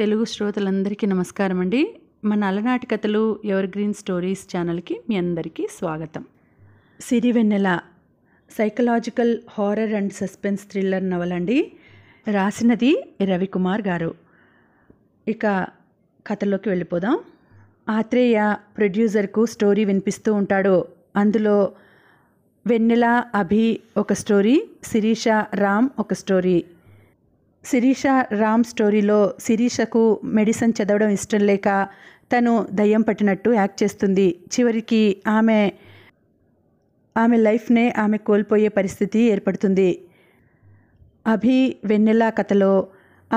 తెలుగు శ్రోతలందరికీ నమస్కారం అండి మన అలనాటి కథలు ఎవర్ గ్రీన్ స్టోరీస్ ఛానల్కి మీ అందరికీ స్వాగతం Sirivennela psychological horror and suspense thriller novel అండి రాసినది రవికుమార్ గారు ఇక కథలోకి వెళ్ళిపోదాం ఆత్రేయ ప్రొడ్యూసర్కు స్టోరీ వినిపిస్తూ ఉంటాడు అందులో వెన్నెల అభి ఒక స్టోరీ శిరీష రామ్ ఒక స్టోరీ శిరీష రామ్ స్టోరీలో శిరీషకు మెడిసిన్ చదవడం ఇష్టం లేక తను దయ్యం పట్టినట్టు యాక్ట్ చేస్తుంది చివరికి ఆమె ఆమె లైఫ్నే ఆమె కోల్పోయే పరిస్థితి ఏర్పడుతుంది అభి వెన్నెల కథలో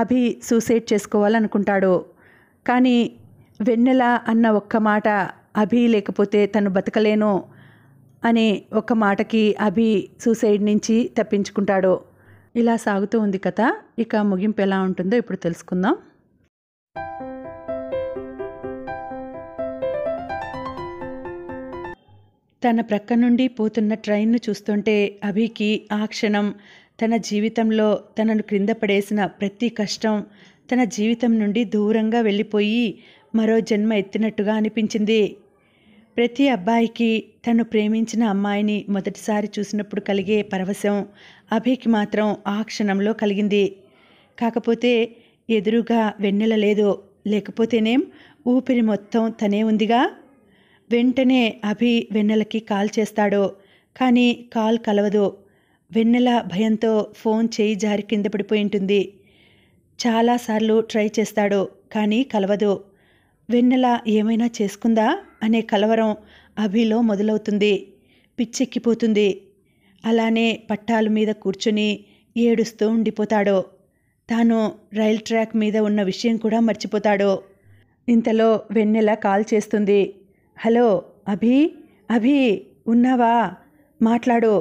అభి సూసైడ్ చేసుకోవాలనుకుంటాడు కానీ వెన్నెల అన్న ఒక్క మాట అభి లేకపోతే తను బతకలేను అనే ఒక మాటకి అభి సూసైడ్ నుంచి తప్పించుకుంటాడు ఇలా సాగుతూ ఉంది కథ ఇక ముగింపు ఎలా ఉంటుందో ఇప్పుడు తెలుసుకుందాం తన ప్రక్క నుండి పోతున్న ట్రైన్ను చూస్తుంటే అభికి ఆ క్షణం తన జీవితంలో తనను క్రింద పడేసిన ప్రతి కష్టం తన జీవితం నుండి దూరంగా వెళ్ళిపోయి మరో జన్మ ఎత్తినట్టుగా అనిపించింది ప్రతి అబ్బాయికి తను ప్రేమించిన అమ్మాయిని మొదటిసారి చూసినప్పుడు కలిగే పరవశం అభికి మాత్రం ఆ క్షణంలో కలిగింది కాకపోతే ఎదురుగా వెన్నెల లేదు లేకపోతేనేం ఊపిరి మొత్తం తనే ఉందిగా వెంటనే అభి వెన్నెలకి కాల్ చేస్తాడు కానీ కాల్ కలవదు వెన్నెల భయంతో ఫోన్ చేయి జారి కింద పడిపోయి ఉంటుంది చాలాసార్లు ట్రై చేస్తాడు కానీ కలవదు వెన్నెల ఏమైనా చేసుకుందా అనే కలవరం అభిలో మొదలవుతుంది పిచ్చెక్కిపోతుంది అలానే పట్టాల మీద కూర్చుని ఏడుస్తూ ఉండిపోతాడో తాను రైల్ ట్రాక్ మీద ఉన్న విషయం కూడా మర్చిపోతాడో ఇంతలో వెన్నెల కాల్ చేస్తుంది హలో అభి అభి ఉన్నావా మాట్లాడు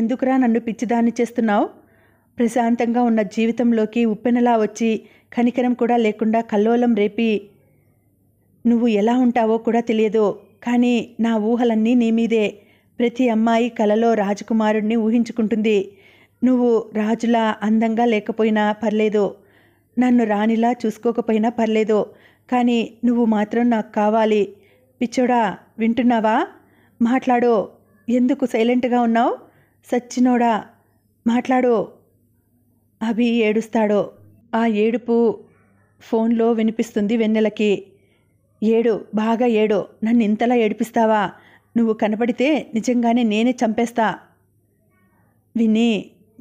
ఎందుకురా నన్ను పిచ్చిదాన్ని చేస్తున్నావు ప్రశాంతంగా ఉన్న జీవితంలోకి ఉప్పెనలా వచ్చి కనికరం కూడా లేకుండా కల్లోలం రేపి నువ్వు ఎలా ఉంటావో కూడా తెలియదు కానీ నా ఊహలన్నీ నీ మీదే ప్రతి అమ్మాయి కలలో రాజకుమారుడిని ఊహించుకుంటుంది నువ్వు రాజులా అందంగా లేకపోయినా పర్లేదు నన్ను రాణిలా చూసుకోకపోయినా పర్లేదు కానీ నువ్వు మాత్రం నాకు కావాలి పిచ్చోడా వింటున్నావా మాట్లాడు ఎందుకు సైలెంట్గా ఉన్నావు సచ్చినోడా మాట్లాడు అభి ఏడుస్తాడో ఆ ఏడుపు ఫోన్లో వినిపిస్తుంది వెన్నెలకి ఏడు బాగా ఏడు నన్ను ఇంతలా ఏడిపిస్తావా నువ్వు కనపడితే నిజంగానే నేనే చంపేస్తా విని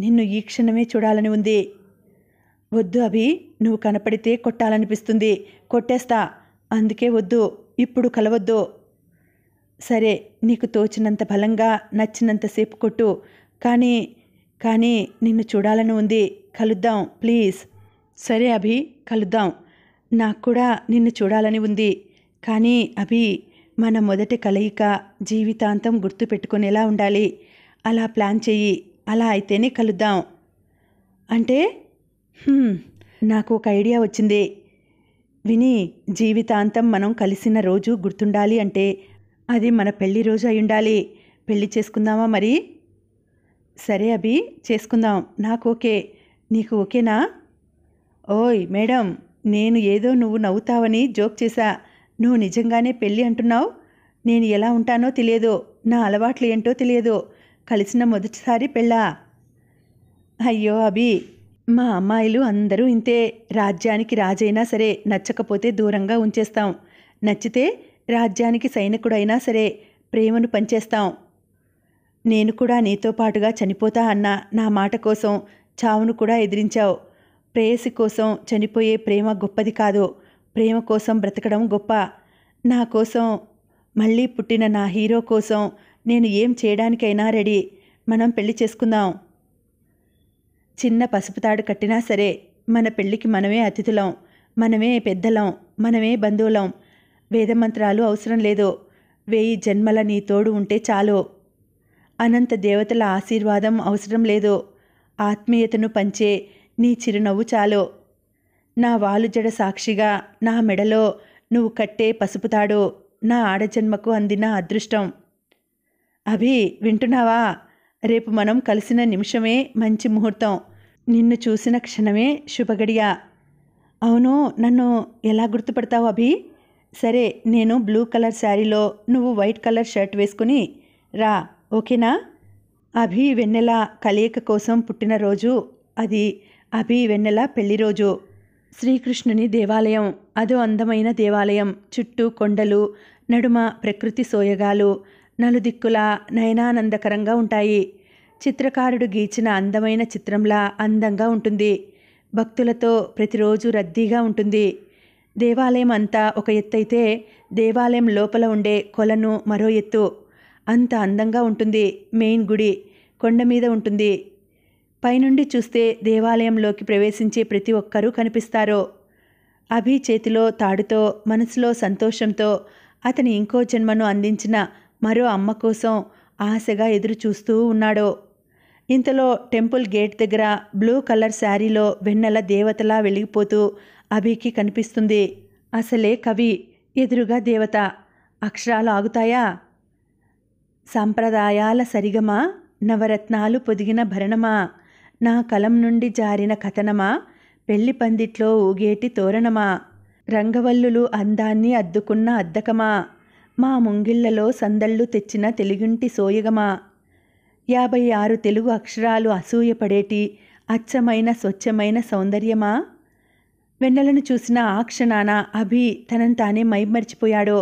నిన్ను ఈ క్షణమే చూడాలని ఉంది వద్దు అభి నువ్వు కనపడితే కొట్టాలనిపిస్తుంది కొట్టేస్తా అందుకే వద్దు ఇప్పుడు కలవద్దు సరే నీకు తోచినంత బలంగా నచ్చినంతసేపు కొట్టు కానీ కానీ నిన్ను చూడాలని ఉంది కలుద్దాం ప్లీజ్ సరే అభి కలుద్దాం నాకు కూడా నిన్ను చూడాలని ఉంది కానీ అభి మన మొదటి కలయిక జీవితాంతం గుర్తుపెట్టుకునేలా ఉండాలి అలా ప్లాన్ చెయ్యి అలా అయితేనే కలుద్దాం అంటే నాకు ఒక ఐడియా వచ్చింది విని జీవితాంతం మనం కలిసిన రోజు గుర్తుండాలి అంటే అది మన పెళ్లి రోజు అయి ఉండాలి పెళ్లి చేసుకుందామా మరి సరే అభి చేసుకుందాం నాకు ఓకే నీకు ఓకేనా ఓయ్ మేడం నేను ఏదో నువ్వు నవ్వుతావని జోక్ చేశా నువ్వు నిజంగానే పెళ్ళి అంటున్నావు నేను ఎలా ఉంటానో తెలియదు నా అలవాట్లు ఏంటో తెలియదు కలిసిన మొదటిసారి పెళ్ళా అయ్యో అభి మా అమ్మాయిలు అందరూ ఇంతే రాజ్యానికి రాజైనా సరే నచ్చకపోతే దూరంగా ఉంచేస్తాం నచ్చితే రాజ్యానికి సైనికుడైనా సరే ప్రేమను పంచేస్తాం నేను కూడా నీతో పాటుగా చనిపోతా అన్న నా మాట కోసం చావును కూడా ఎదిరించావు ప్రేయసి కోసం చనిపోయే ప్రేమ గొప్పది కాదు ప్రేమ కోసం బ్రతకడం గొప్ప నా కోసం మళ్ళీ పుట్టిన నా హీరో కోసం నేను ఏం చేయడానికైనా రెడీ మనం పెళ్లి చేసుకుందాం చిన్న పసుపుతాడు కట్టినా సరే మన పెళ్ళికి మనమే అతిథులం మనమే పెద్దలం మనమే బంధువులం వేదమంత్రాలు అవసరం లేదు వేయి జన్మల నీ తోడు ఉంటే చాలు అనంత దేవతల ఆశీర్వాదం అవసరం లేదు ఆత్మీయతను పంచే నీ చిరునవ్వు చాలు నా వాలుజడ సాక్షిగా నా మెడలో నువ్వు కట్టే పసుపుతాడు నా ఆడజన్మకు అందిన అదృష్టం అభి వింటున్నావా రేపు మనం కలిసిన నిమిషమే మంచి ముహూర్తం నిన్ను చూసిన క్షణమే శుభగడియా అవును నన్ను ఎలా గుర్తుపడతావు అభి సరే నేను బ్లూ కలర్ శారీలో నువ్వు వైట్ కలర్ షర్ట్ వేసుకుని రా ఓకేనా అభి వెన్నెల కలయిక కోసం పుట్టినరోజు అది అభి వెన్నెల పెళ్లి రోజు శ్రీకృష్ణుని దేవాలయం అదో అందమైన దేవాలయం చుట్టూ కొండలు నడుమ ప్రకృతి సోయగాలు నలుదిక్కులా నయనానందకరంగా ఉంటాయి చిత్రకారుడు గీచిన అందమైన చిత్రంలా అందంగా ఉంటుంది భక్తులతో ప్రతిరోజు రద్దీగా ఉంటుంది దేవాలయం అంతా ఒక ఎత్తైతే దేవాలయం లోపల ఉండే కొలను మరో ఎత్తు అంత అందంగా ఉంటుంది మెయిన్ గుడి కొండ మీద ఉంటుంది పైనుండి చూస్తే దేవాలయంలోకి ప్రవేశించే ప్రతి ఒక్కరూ కనిపిస్తారో అభి చేతిలో తాడుతో మనసులో సంతోషంతో అతని ఇంకో జన్మను అందించిన మరో అమ్మ కోసం ఆశగా ఎదురు చూస్తూ ఉన్నాడో ఇంతలో టెంపుల్ గేట్ దగ్గర బ్లూ కలర్ శారీలో వెన్నెల దేవతలా వెలిగిపోతూ అభికి కనిపిస్తుంది అసలే కవి ఎదురుగా దేవత అక్షరాలు ఆగుతాయా సాంప్రదాయాల సరిగమా నవరత్నాలు పొదిగిన భరణమా నా కలం నుండి జారిన కథనమా పెళ్లి పందిట్లో ఊగేటి తోరణమా రంగవల్లులు అందాన్ని అద్దుకున్న అద్దకమా మా ముంగిళ్లలో సందళ్ళు తెచ్చిన తెలుగింటి సోయగమా యాభై ఆరు తెలుగు అక్షరాలు అసూయపడేటి అచ్చమైన స్వచ్ఛమైన సౌందర్యమా వెన్నెలను చూసిన ఆ క్షణాన అభి తనను తానే మైమర్చిపోయాడో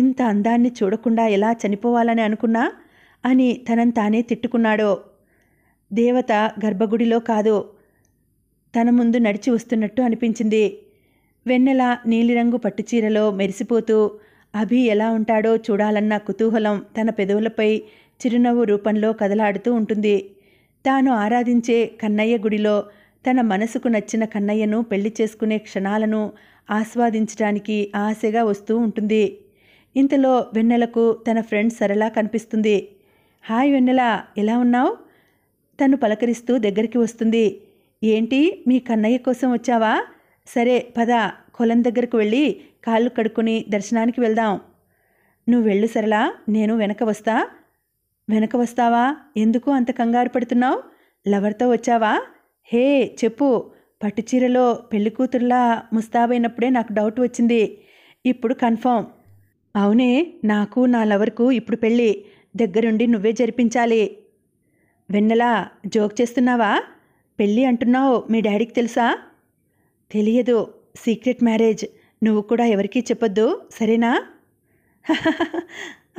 ఇంత అందాన్ని చూడకుండా ఎలా చనిపోవాలని అనుకున్నా అని తనను తానే తిట్టుకున్నాడో దేవత గర్భగుడిలో కాదు తన ముందు నడిచి వస్తున్నట్టు అనిపించింది వెన్నెల నీలిరంగు పట్టుచీరలో మెరిసిపోతూ అభి ఎలా ఉంటాడో చూడాలన్న కుతూహలం తన పెదవులపై చిరునవ్వు రూపంలో కదలాడుతూ ఉంటుంది తాను ఆరాధించే కన్నయ్య గుడిలో తన మనసుకు నచ్చిన కన్నయ్యను పెళ్లి చేసుకునే క్షణాలను ఆస్వాదించడానికి ఆశగా వస్తూ ఉంటుంది ఇంతలో వెన్నెలకు తన ఫ్రెండ్ సరళ కనిపిస్తుంది హాయ్ వెన్నెల ఎలా ఉన్నావు తను పలకరిస్తూ దగ్గరికి వస్తుంది ఏంటి మీ కన్నయ్య కోసం వచ్చావా సరే పద కొలం దగ్గరకు వెళ్ళి కాళ్ళు కడుక్కుని దర్శనానికి వెళ్దాం నువ్వు వెళ్ళు సరళా నేను వెనక వస్తా వెనక వస్తావా ఎందుకు అంత కంగారు పడుతున్నావు లవర్తో వచ్చావా హే చెప్పు పట్టుచీరలో పెళ్లి కూతురులా ముస్తాబైనప్పుడే నాకు డౌట్ వచ్చింది ఇప్పుడు కన్ఫర్మ్ అవునే నాకు నా లవర్కు ఇప్పుడు పెళ్ళి దగ్గరుండి నువ్వే జరిపించాలి వెన్నెలా జోక్ చేస్తున్నావా పెళ్ళి అంటున్నావు మీ డాడీకి తెలుసా తెలియదు సీక్రెట్ మ్యారేజ్ నువ్వు కూడా ఎవరికీ చెప్పొద్దు సరేనా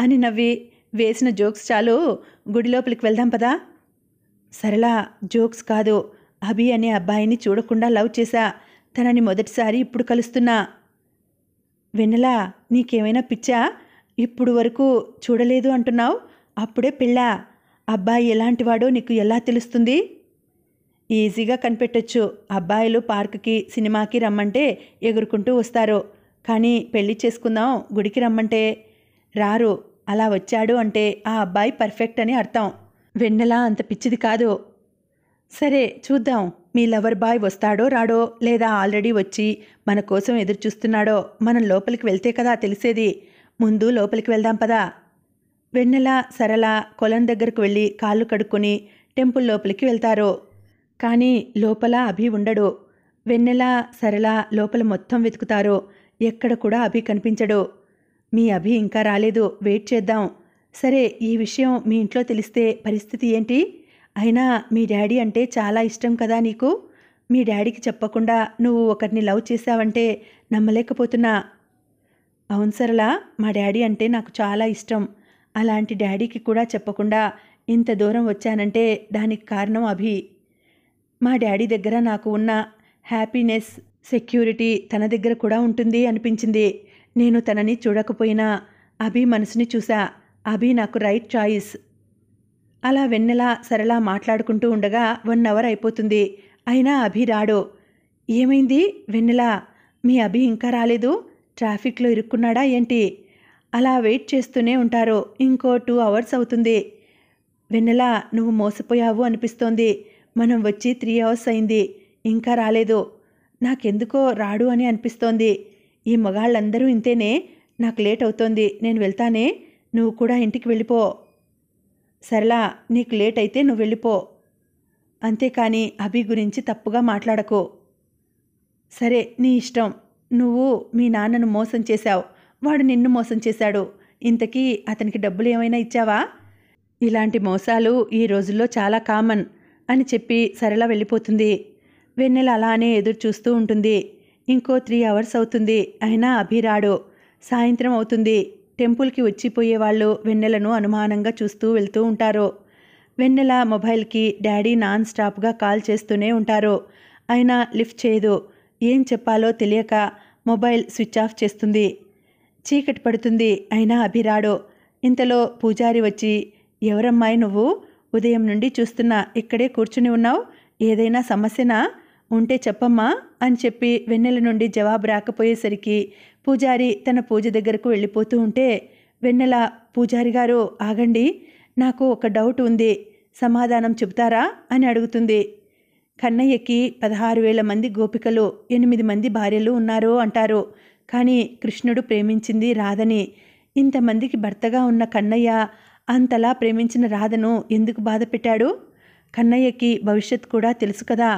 అని నవ్వి వేసిన జోక్స్ చాలు గుడి లోపలికి వెళ్దాం పదా సరళా జోక్స్ కాదు అభి అనే అబ్బాయిని చూడకుండా లవ్ చేశా తనని మొదటిసారి ఇప్పుడు కలుస్తున్నా వెన్నెలా నీకేమైనా పిచ్చా ఇప్పుడు వరకు చూడలేదు అంటున్నావు అప్పుడే పెళ్ళా అబ్బాయి ఎలాంటివాడో నీకు ఎలా తెలుస్తుంది ఈజీగా కనిపెట్టచ్చు అబ్బాయిలు పార్క్కి సినిమాకి రమ్మంటే ఎగురుకుంటూ వస్తారు కానీ పెళ్లి చేసుకుందాం గుడికి రమ్మంటే రారు అలా వచ్చాడు అంటే ఆ అబ్బాయి పర్ఫెక్ట్ అని అర్థం వెన్నెలా అంత పిచ్చిది కాదు సరే చూద్దాం మీ లవర్ బాయ్ వస్తాడో రాడో లేదా ఆల్రెడీ వచ్చి మన కోసం ఎదురు చూస్తున్నాడో మనం లోపలికి వెళ్తే కదా తెలిసేది ముందు లోపలికి వెళ్దాం పదా వెన్నెల సరళ కొలం దగ్గరకు వెళ్ళి కాళ్ళు కడుక్కొని టెంపుల్ లోపలికి వెళ్తారు కానీ లోపల అభి ఉండడు వెన్నెల సరళ లోపల మొత్తం వెతుకుతారు ఎక్కడ కూడా అభి కనిపించడు మీ అభి ఇంకా రాలేదు వెయిట్ చేద్దాం సరే ఈ విషయం మీ ఇంట్లో తెలిస్తే పరిస్థితి ఏంటి అయినా మీ డాడీ అంటే చాలా ఇష్టం కదా నీకు మీ డాడీకి చెప్పకుండా నువ్వు ఒకరిని లవ్ చేశావంటే నమ్మలేకపోతున్నా అవును సరళ మా డాడీ అంటే నాకు చాలా ఇష్టం అలాంటి డాడీకి కూడా చెప్పకుండా ఇంత దూరం వచ్చానంటే దానికి కారణం అభి మా డాడీ దగ్గర నాకు ఉన్న హ్యాపీనెస్ సెక్యూరిటీ తన దగ్గర కూడా ఉంటుంది అనిపించింది నేను తనని చూడకపోయినా అభి మనసుని చూసా అభి నాకు రైట్ చాయిస్ అలా వెన్నెలా సరళా మాట్లాడుకుంటూ ఉండగా వన్ అవర్ అయిపోతుంది అయినా అభి రాడు ఏమైంది వెన్నెలా మీ అభి ఇంకా రాలేదు ట్రాఫిక్లో ఇరుక్కున్నాడా ఏంటి అలా వెయిట్ చేస్తూనే ఉంటారు ఇంకో టూ అవర్స్ అవుతుంది వెన్నెల నువ్వు మోసపోయావు అనిపిస్తోంది మనం వచ్చి త్రీ అవర్స్ అయింది ఇంకా రాలేదు నాకెందుకో రాడు అని అనిపిస్తోంది ఈ మగాళ్ళందరూ ఇంతేనే నాకు లేట్ అవుతోంది నేను వెళ్తానే నువ్వు కూడా ఇంటికి వెళ్ళిపో సరళ నీకు లేట్ అయితే నువ్వు వెళ్ళిపో అంతేకాని అభి గురించి తప్పుగా మాట్లాడకు సరే నీ ఇష్టం నువ్వు మీ నాన్నను మోసం చేశావు వాడు నిన్ను మోసం చేశాడు ఇంతకీ అతనికి డబ్బులు ఏమైనా ఇచ్చావా ఇలాంటి మోసాలు ఈ రోజుల్లో చాలా కామన్ అని చెప్పి సరళ వెళ్ళిపోతుంది వెన్నెల అలానే ఎదురు చూస్తూ ఉంటుంది ఇంకో త్రీ అవర్స్ అవుతుంది అయినా అభిరాడు సాయంత్రం అవుతుంది టెంపుల్కి వచ్చిపోయేవాళ్ళు వెన్నెలను అనుమానంగా చూస్తూ వెళ్తూ ఉంటారు వెన్నెల మొబైల్కి డాడీ నాన్ స్టాప్గా కాల్ చేస్తూనే ఉంటారు అయినా లిఫ్ట్ చేయదు ఏం చెప్పాలో తెలియక మొబైల్ స్విచ్ ఆఫ్ చేస్తుంది చీకటి పడుతుంది అయినా అభిరాడో ఇంతలో పూజారి వచ్చి ఎవరమ్మాయి నువ్వు ఉదయం నుండి చూస్తున్నా ఇక్కడే కూర్చుని ఉన్నావు ఏదైనా సమస్యనా ఉంటే చెప్పమ్మా అని చెప్పి వెన్నెల నుండి జవాబు రాకపోయేసరికి పూజారి తన పూజ దగ్గరకు వెళ్ళిపోతూ ఉంటే వెన్నెల పూజారి గారు ఆగండి నాకు ఒక డౌట్ ఉంది సమాధానం చెబుతారా అని అడుగుతుంది కన్నయ్యకి పదహారు వేల మంది గోపికలు ఎనిమిది మంది భార్యలు ఉన్నారు అంటారు కానీ కృష్ణుడు ప్రేమించింది రాధని ఇంతమందికి భర్తగా ఉన్న కన్నయ్య అంతలా ప్రేమించిన రాధను ఎందుకు బాధ పెట్టాడు కన్నయ్యకి భవిష్యత్ కూడా తెలుసు కదా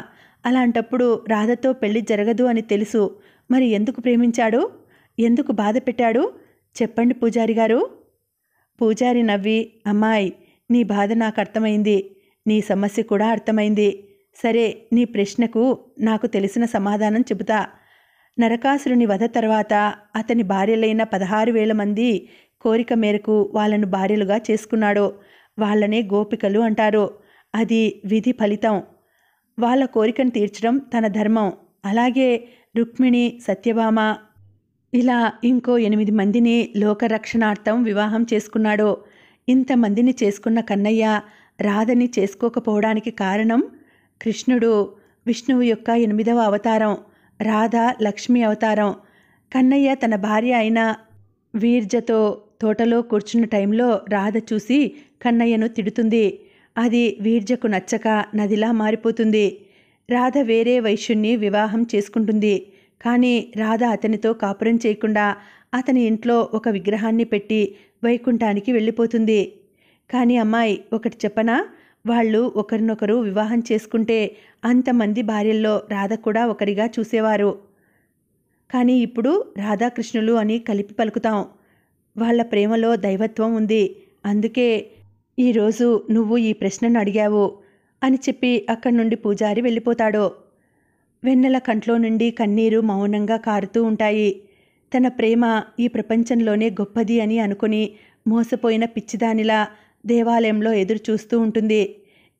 అలాంటప్పుడు రాధతో పెళ్లి జరగదు అని తెలుసు మరి ఎందుకు ప్రేమించాడు ఎందుకు బాధ పెట్టాడు చెప్పండి పూజారి గారు పూజారి నవ్వి అమ్మాయి నీ బాధ నాకు అర్థమైంది నీ సమస్య కూడా అర్థమైంది సరే నీ ప్రశ్నకు నాకు తెలిసిన సమాధానం చెబుతా నరకాసురుని వధ తర్వాత అతని భార్యలైన పదహారు వేల మంది కోరిక మేరకు వాళ్ళను భార్యలుగా చేసుకున్నాడు వాళ్ళనే గోపికలు అంటారు అది విధి ఫలితం వాళ్ళ కోరికను తీర్చడం తన ధర్మం అలాగే రుక్మిణి సత్యభామ ఇలా ఇంకో ఎనిమిది మందిని లోకరక్షణార్థం వివాహం చేసుకున్నాడు ఇంతమందిని చేసుకున్న కన్నయ్య రాధని చేసుకోకపోవడానికి కారణం కృష్ణుడు విష్ణువు యొక్క ఎనిమిదవ అవతారం రాధ లక్ష్మి అవతారం కన్నయ్య తన భార్య అయిన వీర్జతో తోటలో కూర్చున్న టైంలో రాధ చూసి కన్నయ్యను తిడుతుంది అది వీర్జకు నచ్చక నదిలా మారిపోతుంది రాధ వేరే వైశ్యుణ్ణి వివాహం చేసుకుంటుంది కానీ రాధ అతనితో కాపురం చేయకుండా అతని ఇంట్లో ఒక విగ్రహాన్ని పెట్టి వైకుంఠానికి వెళ్ళిపోతుంది కానీ అమ్మాయి ఒకటి చెప్పనా వాళ్ళు ఒకరినొకరు వివాహం చేసుకుంటే అంతమంది భార్యల్లో రాధ కూడా ఒకరిగా చూసేవారు కానీ ఇప్పుడు రాధాకృష్ణులు అని కలిపి పలుకుతాం వాళ్ళ ప్రేమలో దైవత్వం ఉంది అందుకే ఈరోజు నువ్వు ఈ ప్రశ్నను అడిగావు అని చెప్పి అక్కడి నుండి పూజారి వెళ్ళిపోతాడు వెన్నెల కంట్లో నుండి కన్నీరు మౌనంగా కారుతూ ఉంటాయి తన ప్రేమ ఈ ప్రపంచంలోనే గొప్పది అని అనుకుని మోసపోయిన పిచ్చిదానిలా దేవాలయంలో ఎదురు చూస్తూ ఉంటుంది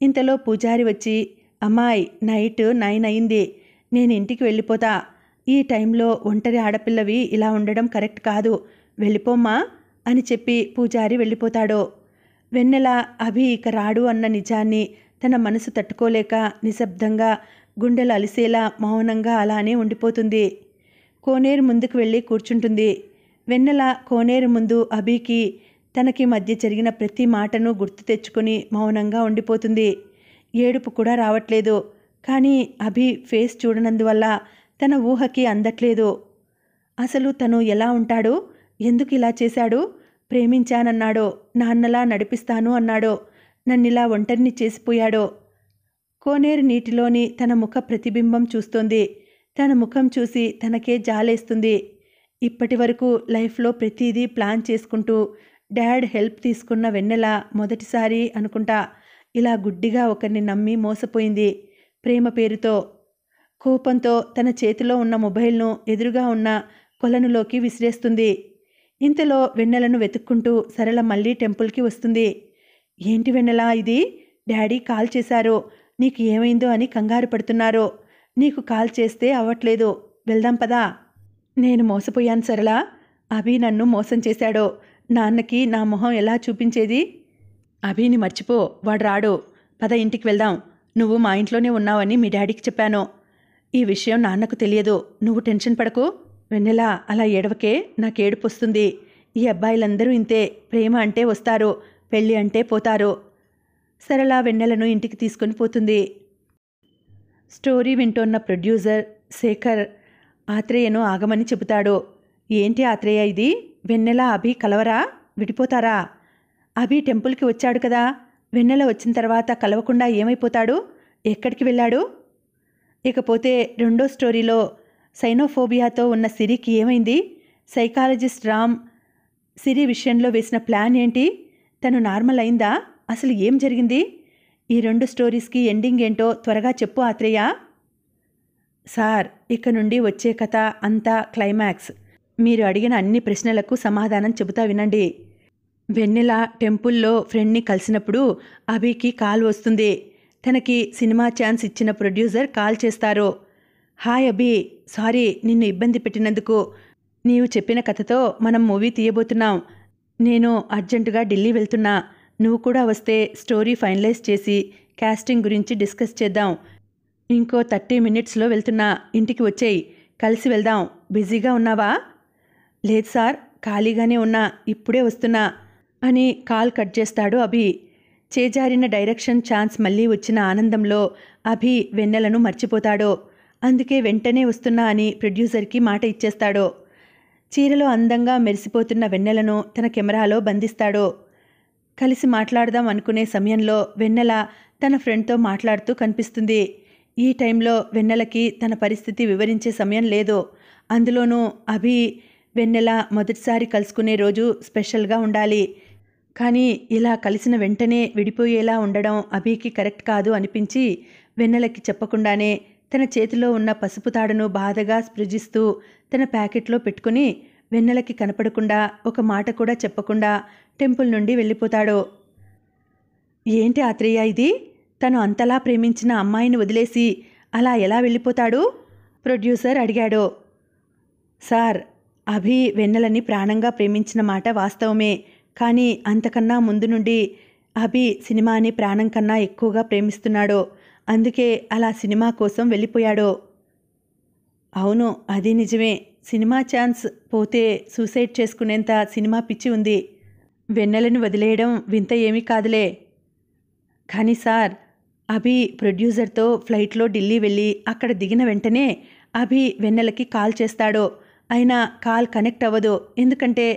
ఇంతలో పూజారి వచ్చి అమ్మాయి నైట్ నైన్ అయింది నేను ఇంటికి వెళ్ళిపోతా ఈ టైంలో ఒంటరి ఆడపిల్లవి ఇలా ఉండడం కరెక్ట్ కాదు వెళ్ళిపోమ్మా అని చెప్పి పూజారి వెళ్ళిపోతాడు వెన్నెల అభి ఇక రాడు అన్న నిజాన్ని తన మనసు తట్టుకోలేక నిశ్శబ్దంగా గుండెలు అలిసేలా మౌనంగా అలానే ఉండిపోతుంది కోనేరు ముందుకు వెళ్ళి కూర్చుంటుంది వెన్నెల కోనేరు ముందు అభికి తనకి మధ్య జరిగిన ప్రతి మాటను గుర్తు తెచ్చుకొని మౌనంగా ఉండిపోతుంది ఏడుపు కూడా రావట్లేదు కానీ అభి ఫేస్ చూడనందువల్ల తన ఊహకి అందట్లేదు అసలు తను ఎలా ఉంటాడో ఎందుకు ఇలా చేశాడు ప్రేమించానన్నాడో నాన్నలా నడిపిస్తాను అన్నాడో నన్నిలా ఒంటరిని చేసిపోయాడో కోనేరు నీటిలోని తన ముఖ ప్రతిబింబం చూస్తోంది తన ముఖం చూసి తనకే జాలేస్తుంది ఇప్పటి వరకు లైఫ్లో ప్రతిదీ ప్లాన్ చేసుకుంటూ డాడ్ హెల్ప్ తీసుకున్న వెన్నెల మొదటిసారి అనుకుంటా ఇలా గుడ్డిగా ఒకరిని నమ్మి మోసపోయింది ప్రేమ పేరుతో కోపంతో తన చేతిలో ఉన్న మొబైల్ను ఎదురుగా ఉన్న కొలనులోకి విసిరేస్తుంది ఇంతలో వెన్నెలను వెతుక్కుంటూ సరళ మళ్ళీ టెంపుల్కి వస్తుంది ఏంటి వెన్నెల ఇది డాడీ కాల్ చేశారు నీకు ఏమైందో అని కంగారు పడుతున్నారు నీకు కాల్ చేస్తే అవ్వట్లేదు వెళ్దాం పదా నేను మోసపోయాను సరళ అభి నన్ను మోసం చేశాడు నాన్నకి నా మొహం ఎలా చూపించేది అభిని మర్చిపో వాడు రాడు పద ఇంటికి వెళ్దాం నువ్వు మా ఇంట్లోనే ఉన్నావని మీ డాడీకి చెప్పాను ఈ విషయం నాన్నకు తెలియదు నువ్వు టెన్షన్ పడకు వెన్నెలా అలా ఏడవకే నాకు ఏడుపు వస్తుంది ఈ అబ్బాయిలందరూ ఇంతే ప్రేమ అంటే వస్తారు పెళ్ళి అంటే పోతారు సరళా వెన్నెలను ఇంటికి తీసుకొని పోతుంది స్టోరీ వింటోన్న ప్రొడ్యూసర్ శేఖర్ ఆత్రేయను ఆగమని చెబుతాడు ఏంటి ఆత్రేయ ఇది వెన్నెల అభి కలవరా విడిపోతారా అభి టెంపుల్కి వచ్చాడు కదా వెన్నెల వచ్చిన తర్వాత కలవకుండా ఏమైపోతాడు ఎక్కడికి వెళ్ళాడు ఇకపోతే రెండో స్టోరీలో సైనోఫోబియాతో ఉన్న సిరికి ఏమైంది సైకాలజిస్ట్ రామ్ సిరి విషయంలో వేసిన ప్లాన్ ఏంటి తను నార్మల్ అయిందా అసలు ఏం జరిగింది ఈ రెండు స్టోరీస్కి ఎండింగ్ ఏంటో త్వరగా చెప్పు ఆత్రేయ సార్ ఇక నుండి వచ్చే కథ అంతా క్లైమాక్స్ మీరు అడిగిన అన్ని ప్రశ్నలకు సమాధానం చెబుతా వినండి వెన్నెల టెంపుల్లో ఫ్రెండ్ని కలిసినప్పుడు అభికి కాల్ వస్తుంది తనకి సినిమా ఛాన్స్ ఇచ్చిన ప్రొడ్యూసర్ కాల్ చేస్తారు హాయ్ అభి సారీ నిన్ను ఇబ్బంది పెట్టినందుకు నీవు చెప్పిన కథతో మనం మూవీ తీయబోతున్నాం నేను అర్జెంటుగా ఢిల్లీ వెళ్తున్నా నువ్వు కూడా వస్తే స్టోరీ ఫైనలైజ్ చేసి క్యాస్టింగ్ గురించి డిస్కస్ చేద్దాం ఇంకో థర్టీ మినిట్స్లో వెళ్తున్నా ఇంటికి వచ్చేయి కలిసి వెళ్దాం బిజీగా ఉన్నావా లేదు సార్ ఖాళీగానే ఉన్నా ఇప్పుడే వస్తున్నా అని కాల్ కట్ చేస్తాడు అభి చేజారిన డైరెక్షన్ ఛాన్స్ మళ్ళీ వచ్చిన ఆనందంలో అభి వెన్నెలను మర్చిపోతాడు అందుకే వెంటనే వస్తున్నా అని ప్రొడ్యూసర్కి మాట ఇచ్చేస్తాడు చీరలో అందంగా మెరిసిపోతున్న వెన్నెలను తన కెమెరాలో బంధిస్తాడు కలిసి మాట్లాడదాం అనుకునే సమయంలో వెన్నెల తన ఫ్రెండ్తో మాట్లాడుతూ కనిపిస్తుంది ఈ టైంలో వెన్నెలకి తన పరిస్థితి వివరించే సమయం లేదు అందులోనూ అభి వెన్నెల మొదటిసారి కలుసుకునే రోజు స్పెషల్గా ఉండాలి కానీ ఇలా కలిసిన వెంటనే విడిపోయేలా ఉండడం అభికి కరెక్ట్ కాదు అనిపించి వెన్నెలకి చెప్పకుండానే తన చేతిలో ఉన్న పసుపు తాడును బాధగా స్పృజిస్తూ తన ప్యాకెట్లో పెట్టుకుని వెన్నెలకి కనపడకుండా ఒక మాట కూడా చెప్పకుండా టెంపుల్ నుండి వెళ్ళిపోతాడు ఏంటి ఆత్రేయ ఇది తను అంతలా ప్రేమించిన అమ్మాయిని వదిలేసి అలా ఎలా వెళ్ళిపోతాడు ప్రొడ్యూసర్ అడిగాడు సార్ అభి వెన్నెలని ప్రాణంగా ప్రేమించిన మాట వాస్తవమే కానీ అంతకన్నా ముందు నుండి అభి సినిమాని ప్రాణం కన్నా ఎక్కువగా ప్రేమిస్తున్నాడో అందుకే అలా సినిమా కోసం వెళ్ళిపోయాడో అవును అది నిజమే సినిమా ఛాన్స్ పోతే సూసైడ్ చేసుకునేంత సినిమా పిచ్చి ఉంది వెన్నెలను వదిలేయడం వింత ఏమీ కాదులే కానీ సార్ అభి ప్రొడ్యూసర్తో ఫ్లైట్లో ఢిల్లీ వెళ్ళి అక్కడ దిగిన వెంటనే అభి వెన్నెలకి కాల్ చేస్తాడో అయినా కాల్ కనెక్ట్ అవ్వదు ఎందుకంటే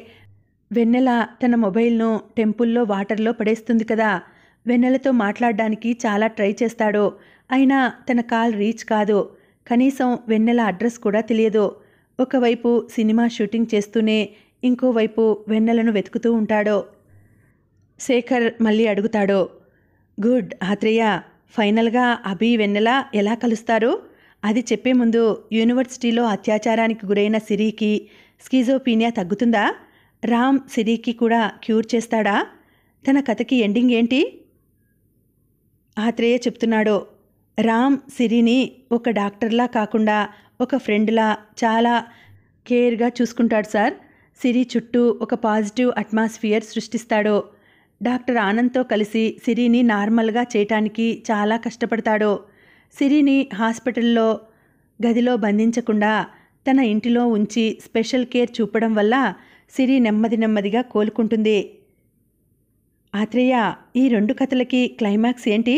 వెన్నెల తన మొబైల్ను టెంపుల్లో వాటర్లో పడేస్తుంది కదా వెన్నెలతో మాట్లాడడానికి చాలా ట్రై చేస్తాడు అయినా తన కాల్ రీచ్ కాదు కనీసం వెన్నెల అడ్రస్ కూడా తెలియదు ఒకవైపు సినిమా షూటింగ్ చేస్తూనే ఇంకోవైపు వెన్నెలను వెతుకుతూ ఉంటాడు శేఖర్ మళ్ళీ అడుగుతాడు గుడ్ ఆత్రేయ ఫైనల్గా అభి వెన్నెల ఎలా కలుస్తారు అది చెప్పే ముందు యూనివర్సిటీలో అత్యాచారానికి గురైన సిరికి స్కీజోపీనియా తగ్గుతుందా రామ్ సిరికి కూడా క్యూర్ చేస్తాడా తన కథకి ఎండింగ్ ఏంటి ఆత్రేయ చెప్తున్నాడు రామ్ సిరిని ఒక డాక్టర్లా కాకుండా ఒక ఫ్రెండ్లా చాలా కేర్గా చూసుకుంటాడు సార్ సిరి చుట్టూ ఒక పాజిటివ్ అట్మాస్ఫియర్ సృష్టిస్తాడు డాక్టర్ ఆనంద్తో కలిసి సిరిని నార్మల్గా చేయటానికి చాలా కష్టపడతాడు సిరిని హాస్పిటల్లో గదిలో బంధించకుండా తన ఇంటిలో ఉంచి స్పెషల్ కేర్ చూపడం వల్ల సిరి నెమ్మది నెమ్మదిగా కోలుకుంటుంది ఆత్రేయ ఈ రెండు కథలకి క్లైమాక్స్ ఏంటి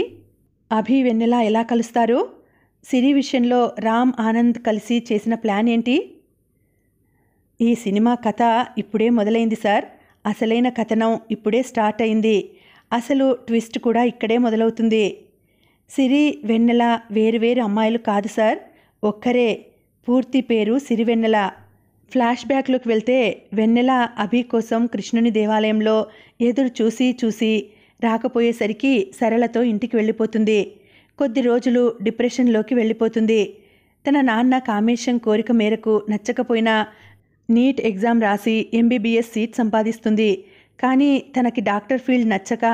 అభి వెన్నెల ఎలా కలుస్తారు సిరి విషయంలో రామ్ ఆనంద్ కలిసి చేసిన ప్లాన్ ఏంటి ఈ సినిమా కథ ఇప్పుడే మొదలైంది సార్ అసలైన కథనం ఇప్పుడే స్టార్ట్ అయింది అసలు ట్విస్ట్ కూడా ఇక్కడే మొదలవుతుంది సిరి వెన్నెల వేరువేరు అమ్మాయిలు కాదు సార్ ఒక్కరే పూర్తి పేరు సిరివెన్నెల ఫ్లాష్ బ్యాక్లోకి వెళ్తే వెన్నెల అభి కోసం కృష్ణుని దేవాలయంలో ఎదురు చూసి చూసి రాకపోయేసరికి సరళతో ఇంటికి వెళ్ళిపోతుంది కొద్ది రోజులు డిప్రెషన్లోకి వెళ్ళిపోతుంది తన నాన్న కామేశం కోరిక మేరకు నచ్చకపోయినా నీట్ ఎగ్జామ్ రాసి ఎంబీబీఎస్ సీట్ సంపాదిస్తుంది కానీ తనకి డాక్టర్ ఫీల్డ్ నచ్చక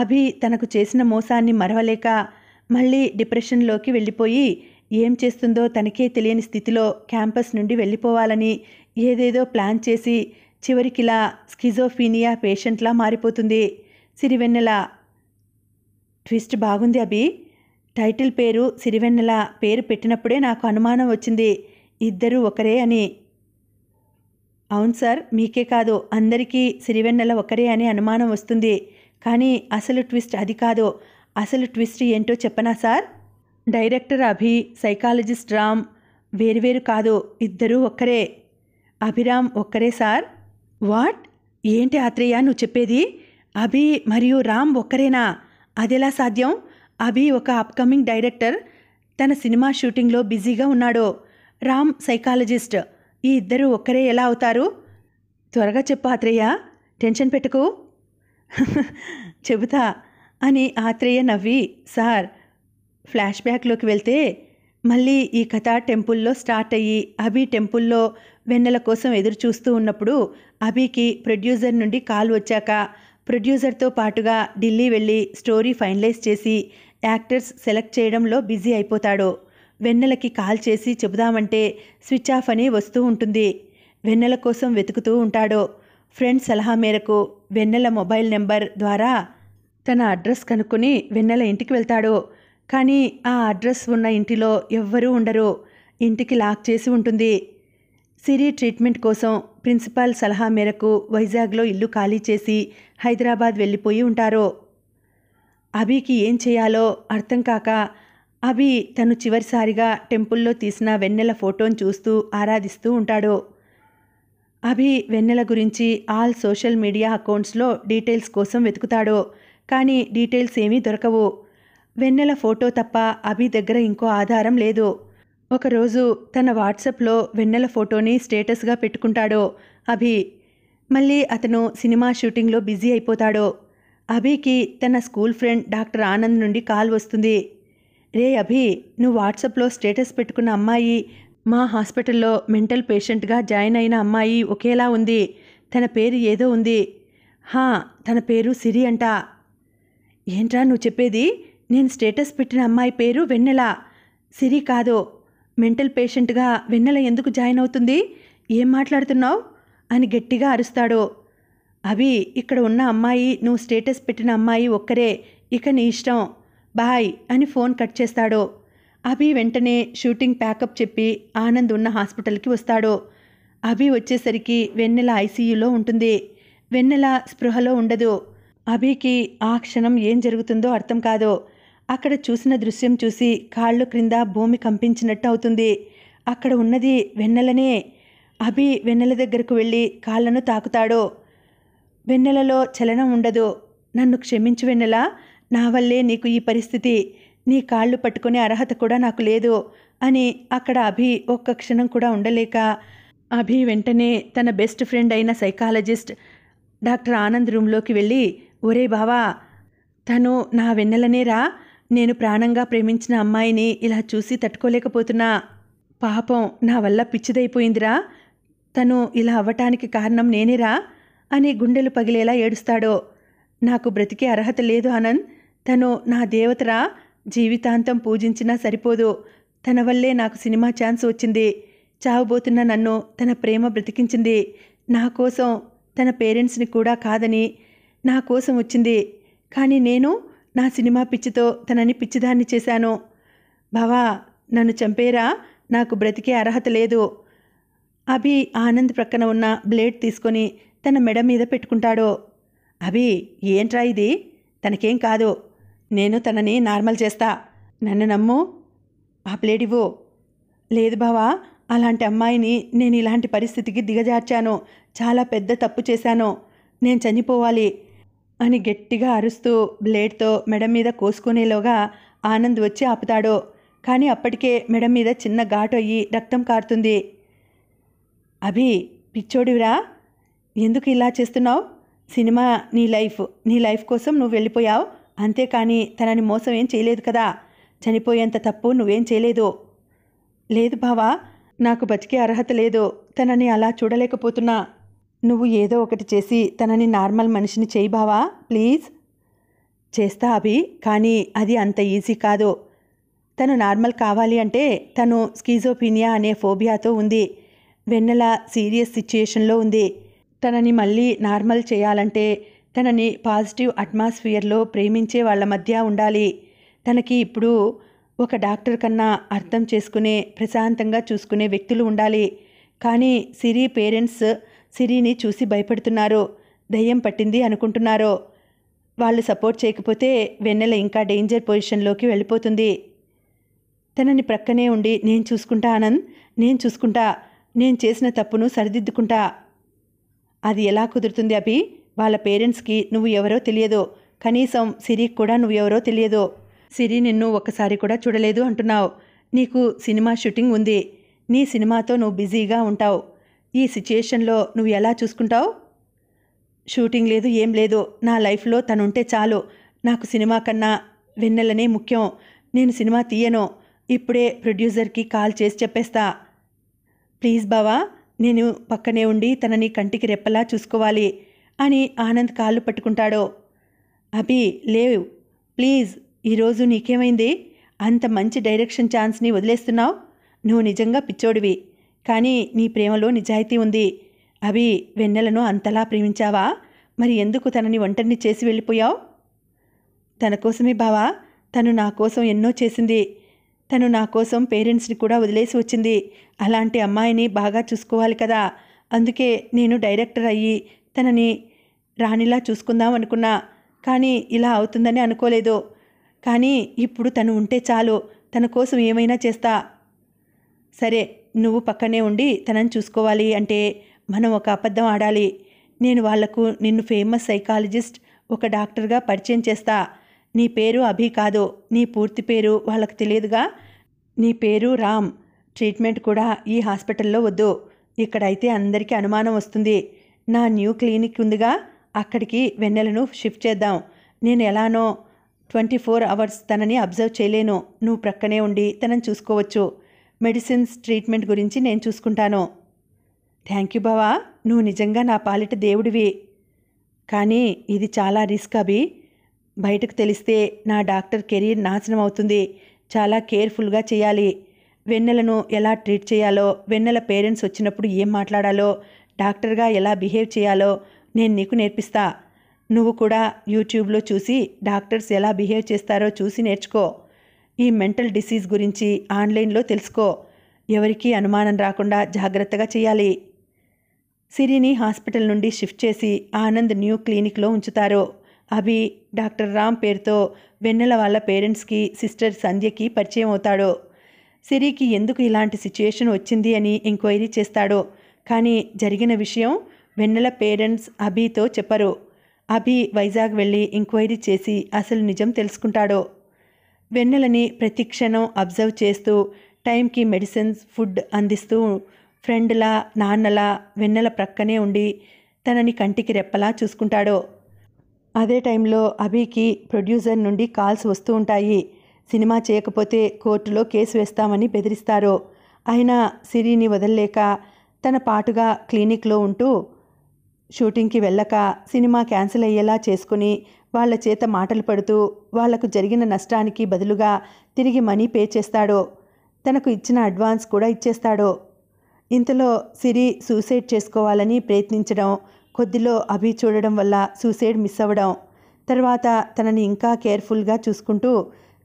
అభి తనకు చేసిన మోసాన్ని మరవలేక మళ్ళీ డిప్రెషన్లోకి వెళ్ళిపోయి ఏం చేస్తుందో తనకే తెలియని స్థితిలో క్యాంపస్ నుండి వెళ్ళిపోవాలని ఏదేదో ప్లాన్ చేసి చివరికిలా స్కిజోఫీనియా పేషెంట్లా మారిపోతుంది సిరివెన్నెల ట్విస్ట్ బాగుంది అభి టైటిల్ పేరు సిరివెన్నెల పేరు పెట్టినప్పుడే నాకు అనుమానం వచ్చింది ఇద్దరు ఒకరే అని అవును సార్ మీకే కాదు అందరికీ సిరివెన్నెల ఒకరే అని అనుమానం వస్తుంది కానీ అసలు ట్విస్ట్ అది కాదు అసలు ట్విస్ట్ ఏంటో చెప్పనా sir director Abhi psychologist Ram వేరువేరు కాదు ఇద్దరూ ఒక్కరే అభిరామ్ ఒక్కరే సార్ వాట్ ఏంటి ఆత్రేయ నువ్వు చెప్పేది అభి మరియు రామ్ ఒక్కరేనా అదెలా సాధ్యం అభి ఒక అప్కమింగ్ డైరెక్టర్ తన సినిమా షూటింగ్లో బిజీగా ఉన్నాడో రామ్ సైకాలజిస్ట్ ఈ ఇద్దరు ఒక్కరే ఎలా అవుతారు త్వరగా చెప్పు ఆత్రేయ టెన్షన్ పెట్టుకో చెబుతా అని ఆత్రేయ నవ్వి సార్ ఫ్లాష్ బ్యాక్లోకి వెళ్తే మళ్ళీ ఈ కథ టెంపుల్లో స్టార్ట్ అయ్యి అభి టెంపుల్లో వెన్నెల కోసం ఎదురు చూస్తూ ఉన్నప్పుడు అభికి ప్రొడ్యూసర్ నుండి కాల్ వచ్చాక ప్రొడ్యూసర్తో పాటుగా ఢిల్లీ వెళ్ళి స్టోరీ ఫైనలైజ్ చేసి యాక్టర్స్ సెలెక్ట్ చేయడంలో బిజీ అయిపోతాడు వెన్నెలకి కాల్ చేసి చెబుదామంటే స్విచ్ ఆఫ్ అని వస్తూ ఉంటుంది వెన్నెల కోసం వెతుకుతూ ఉంటాడు ఫ్రెండ్ సలహా మేరకు వెన్నెల మొబైల్ నెంబర్ ద్వారా తన అడ్రస్ కనుక్కొని వెన్నెల ఇంటికి వెళ్తాడు కానీ ఆ అడ్రస్ ఉన్న ఇంటిలో ఎవ్వరూ ఉండరు ఇంటికి లాక్ చేసి ఉంటుంది సిరి ట్రీట్మెంట్ కోసం ప్రిన్సిపాల్ సలహా మేరకు వైజాగ్లో ఇల్లు ఖాళీ చేసి హైదరాబాద్ వెళ్ళిపోయి ఉంటారు అభికి ఏం చేయాలో అర్థం కాక అభి తను చివరిసారిగా టెంపుల్లో తీసిన వెన్నెల ఫోటోను చూస్తూ ఆరాధిస్తూ ఉంటాడు అభి వెన్నెల గురించి ఆల్ సోషల్ మీడియా అకౌంట్స్లో డీటెయిల్స్ కోసం వెతుకుతాడు కానీ డీటెయిల్స్ ఏమీ దొరకవు వెన్నెల ఫోటో తప్ప అభి దగ్గర ఇంకో ఆధారం లేదు ఒకరోజు తన వాట్సాప్లో వెన్నెల ఫోటోని స్టేటస్గా పెట్టుకుంటాడో అభి మళ్ళీ అతను సినిమా షూటింగ్లో బిజీ అయిపోతాడో అభికి తన స్కూల్ ఫ్రెండ్ డాక్టర్ ఆనంద్ నుండి కాల్ వస్తుంది రే అభి నువ్వు వాట్సాప్లో స్టేటస్ పెట్టుకున్న అమ్మాయి మా హాస్పిటల్లో మెంటల్ పేషెంట్గా జాయిన్ అయిన అమ్మాయి ఒకేలా ఉంది తన పేరు ఏదో ఉంది హా తన పేరు సిరి అంట ఏంట్రా నువ్వు చెప్పేది నేను స్టేటస్ పెట్టిన అమ్మాయి పేరు వెన్నెల సిరి కాదో మెంటల్ పేషెంట్గా వెన్నెల ఎందుకు జాయిన్ అవుతుంది ఏం మాట్లాడుతున్నావు అని గట్టిగా అరుస్తాడు అవి ఇక్కడ ఉన్న అమ్మాయి నువ్వు స్టేటస్ పెట్టిన అమ్మాయి ఒక్కరే ఇక నీ ఇష్టం బాయ్ అని ఫోన్ కట్ చేస్తాడు అభి వెంటనే షూటింగ్ ప్యాకప్ చెప్పి ఆనంద్ ఉన్న హాస్పిటల్కి వస్తాడు అభి వచ్చేసరికి వెన్నెల ఐసీయూలో ఉంటుంది వెన్నెల స్పృహలో ఉండదు అభికి ఆ క్షణం ఏం జరుగుతుందో అర్థం కాదో అక్కడ చూసిన దృశ్యం చూసి కాళ్ళు క్రింద భూమి కంపించినట్టు అవుతుంది అక్కడ ఉన్నది వెన్నెలనే అభి వెన్నెల దగ్గరకు వెళ్ళి కాళ్ళను తాకుతాడు వెన్నెలలో చలనం ఉండదు నన్ను క్షమించు వెన్నెల నా వల్లే నీకు ఈ పరిస్థితి నీ కాళ్ళు పట్టుకునే అర్హత కూడా నాకు లేదు అని అక్కడ అభి ఒక్క క్షణం కూడా ఉండలేక అభి వెంటనే తన బెస్ట్ ఫ్రెండ్ అయిన సైకాలజిస్ట్ డాక్టర్ ఆనంద్ రూమ్లోకి వెళ్ళి ఒరే బావా తను నా వెన్నెలనేరా నేను ప్రాణంగా ప్రేమించిన అమ్మాయిని ఇలా చూసి తట్టుకోలేకపోతున్నా పాపం నా వల్ల పిచ్చిదైపోయిందిరా తను ఇలా అవ్వటానికి కారణం నేనేరా అని గుండెలు పగిలేలా ఏడుస్తాడో నాకు బ్రతికే అర్హత లేదు ఆనంద్ తను నా దేవతరా జీవితాంతం పూజించినా సరిపోదు తన వల్లే నాకు సినిమా ఛాన్స్ వచ్చింది చావబోతున్న నన్ను తన ప్రేమ బ్రతికించింది నా కోసం తన పేరెంట్స్ని కూడా కాదని నా కోసం వచ్చింది కానీ నేను నా సినిమా పిచ్చితో తనని పిచ్చిదాన్ని చేశాను బావా నన్ను చంపేరా నాకు బ్రతికే అర్హత లేదు అభి ఆనంద్ ప్రక్కన ఉన్న బ్లేడ్ తీసుకొని తన మెడ మీద పెట్టుకుంటాడు అభి ఏంట్రా ఇది తనకేం కాదు నేను తనని నార్మల్ చేస్తా నన్ను నమ్ము ఆ బ్లేడ్ ఇవ్వు లేదు బావా అలాంటి అమ్మాయిని నేను ఇలాంటి పరిస్థితికి దిగజార్చాను చాలా పెద్ద తప్పు చేశాను నేను చనిపోవాలి అని గట్టిగా అరుస్తూ బ్లేడ్తో మెడ మీద కోసుకునేలోగా ఆనంద్ వచ్చి ఆపుతాడు కానీ అప్పటికే మెడ మీద చిన్న ఘాటు అయ్యి రక్తం కారుతుంది అభి పిచ్చోడివిరా ఎందుకు ఇలా చేస్తున్నావు సినిమా నీ లైఫ్ నీ లైఫ్ కోసం నువ్వు వెళ్ళిపోయావు అంతేకాని తనని మోసం ఏం చేయలేదు కదా చనిపోయేంత తప్పు నువ్వేం చేయలేదు లేదు బావా నాకు బతికే అర్హత లేదు తనని అలా చూడలేకపోతున్నా నువ్వు ఏదో ఒకటి చేసి తనని నార్మల్ మనిషిని చేయబావా ప్లీజ్ చేస్తా అభి కానీ అది అంత ఈజీ కాదు తను నార్మల్ కావాలి అంటే తను స్కీజోపీనియా అనే ఫోబియాతో ఉంది వెన్నెల సీరియస్ సిచ్యుయేషన్లో ఉంది తనని మళ్ళీ నార్మల్ చేయాలంటే తనని పాజిటివ్ అట్మాస్ఫియర్లో ప్రేమించే వాళ్ళ మధ్య ఉండాలి తనకి ఇప్పుడు ఒక డాక్టర్ కన్నా అర్థం చేసుకునే ప్రశాంతంగా చూసుకునే వ్యక్తులు ఉండాలి కానీ సిరి పేరెంట్స్ సిరిని చూసి భయపడుతున్నారో దయ్యం పట్టింది అనుకుంటున్నారో వాళ్ళు సపోర్ట్ చేయకపోతే వెన్నెల ఇంకా డేంజర్ పొజిషన్లోకి వెళ్ళిపోతుంది తనని ప్రక్కనే ఉండి నేను చూసుకుంటా ఆనంద్ నేను చూసుకుంటా నేను చేసిన తప్పును సరిదిద్దుకుంటా అది ఎలా కుదురుతుంది అభి వాళ్ళ పేరెంట్స్కి నువ్వు ఎవరో తెలియదు కనీసం సిరికి కూడా నువ్వు ఎవరో తెలియదు సిరి నిన్ను ఒక్కసారి కూడా చూడలేదు అంటున్నావు నీకు సినిమా షూటింగ్ ఉంది నీ సినిమాతో నువ్వు బిజీగా ఉంటావు ఈ సిచ్యుయేషన్లో నువ్వు ఎలా చూసుకుంటావు షూటింగ్ లేదు ఏం లేదు నా లైఫ్లో తనుంటే చాలు నాకు సినిమా కన్నా వెన్నెలనే ముఖ్యం నేను సినిమా తీయను ఇప్పుడే ప్రొడ్యూసర్కి కాల్ చేసి చెప్పేస్తా ప్లీజ్ బావా నేను పక్కనే ఉండి తనని కంటికి రెప్పలా చూసుకోవాలి అని ఆనంద్ కాళ్ళు పట్టుకుంటాడు అభి లేవు ప్లీజ్ ఈరోజు నీకేమైంది అంత మంచి డైరెక్షన్ ఛాన్స్ని వదిలేస్తున్నావు నువ్వు నిజంగా పిచ్చోడివి కానీ నీ ప్రేమలో నిజాయితీ ఉంది అవి వెన్నెలను అంతలా ప్రేమించావా మరి ఎందుకు తనని ఒంటరిని చేసి వెళ్ళిపోయావు తన కోసమే బావా తను నా కోసం ఎన్నో చేసింది తను నా కోసం పేరెంట్స్ని కూడా వదిలేసి వచ్చింది అలాంటి అమ్మాయిని బాగా చూసుకోవాలి కదా అందుకే నేను డైరెక్టర్ అయ్యి తనని రాణిలా చూసుకుందాం అనుకున్నా కానీ ఇలా అవుతుందని అనుకోలేదు కానీ ఇప్పుడు తను ఉంటే చాలు తన కోసం ఏమైనా చేస్తా సరే నువ్వు పక్కనే ఉండి తనని చూసుకోవాలి అంటే మనం ఒక అబద్ధం ఆడాలి నేను వాళ్లకు నిన్ను ఫేమస్ సైకాలజిస్ట్ ఒక డాక్టర్గా పరిచయం చేస్తా నీ పేరు అభి కాదు నీ పూర్తి పేరు వాళ్ళకు తెలియదుగా నీ పేరు రామ్ ట్రీట్మెంట్ కూడా ఈ హాస్పిటల్లో వద్దు ఇక్కడైతే అందరికీ అనుమానం వస్తుంది నా న్యూ క్లినిక్ ఉందిగా అక్కడికి వెన్నెలను షిఫ్ట్ చేద్దాం నేను ఎలానో ట్వంటీ ఫోర్ అవర్స్ తనని అబ్జర్వ్ చేయలేను నువ్వు ప్రక్కనే ఉండి తనని చూసుకోవచ్చు మెడిసిన్స్ ట్రీట్మెంట్ గురించి నేను చూసుకుంటాను థ్యాంక్ యూ బావా నువ్వు నిజంగా నా పాలిట దేవుడివి కానీ ఇది చాలా రిస్క్ అభి బయటకు తెలిస్తే నా డాక్టర్ కెరీర్ నాశనం అవుతుంది చాలా కేర్ఫుల్గా చేయాలి వెన్నెలను ఎలా ట్రీట్ చేయాలో వెన్నెల పేరెంట్స్ వచ్చినప్పుడు ఏం మాట్లాడాలో డాక్టర్గా ఎలా బిహేవ్ చేయాలో నేను నీకు నేర్పిస్తా నువ్వు కూడా యూట్యూబ్లో చూసి డాక్టర్స్ ఎలా బిహేవ్ చేస్తారో చూసి నేర్చుకో ఈ మెంటల్ డిసీజ్ గురించి ఆన్లైన్లో తెలుసుకో ఎవరికీ అనుమానం రాకుండా జాగ్రత్తగా చేయాలి సిరిని హాస్పిటల్ నుండి షిఫ్ట్ చేసి ఆనంద్ న్యూ క్లినిక్లో ఉంచుతారు అభి డాక్టర్ రామ్ పేరుతో వెన్నెల వాళ్ళ పేరెంట్స్కి సిస్టర్ సంధ్యకి పరిచయం అవుతాడు సిరికి ఎందుకు ఇలాంటి సిచ్యుయేషన్ వచ్చింది అని ఎంక్వైరీ చేస్తాడు కానీ జరిగిన విషయం వెన్నెల పేరెంట్స్ అభితో చెప్పరు అభి వైజాగ్ వెళ్ళి ఎంక్వైరీ చేసి అసలు నిజం తెలుసుకుంటాడు వెన్నెలని ప్రతిక్షణం అబ్జర్వ్ చేస్తూ టైంకి మెడిసిన్స్ ఫుడ్ అందిస్తూ ఫ్రెండ్లా నాన్నలా వెన్నెల ప్రక్కనే ఉండి తనని కంటికి రెప్పలా చూసుకుంటాడో అదే టైంలో అభికి ప్రొడ్యూసర్ నుండి కాల్స్ వస్తూ ఉంటాయి సినిమా చేయకపోతే కోర్టులో కేసు వేస్తామని బెదిరిస్తారు అయినా సిరిని వదలలేక తన పాటుగా క్లినిక్లో ఉంటూ షూటింగ్కి వెళ్ళక సినిమా క్యాన్సిల్ అయ్యేలా చేసుకుని వాళ్ళ చేత మాటలు పడుతూ వాళ్లకు జరిగిన నష్టానికి బదులుగా తిరిగి మనీ పే చేస్తాడో తనకు ఇచ్చిన అడ్వాన్స్ కూడా ఇచ్చేస్తాడో ఇంతలో సిరి సూసైడ్ చేసుకోవాలని ప్రయత్నించడం కొద్దిలో అభి చూడడం వల్ల సూసైడ్ మిస్ అవ్వడం తర్వాత తనని ఇంకా కేర్ఫుల్గా చూసుకుంటూ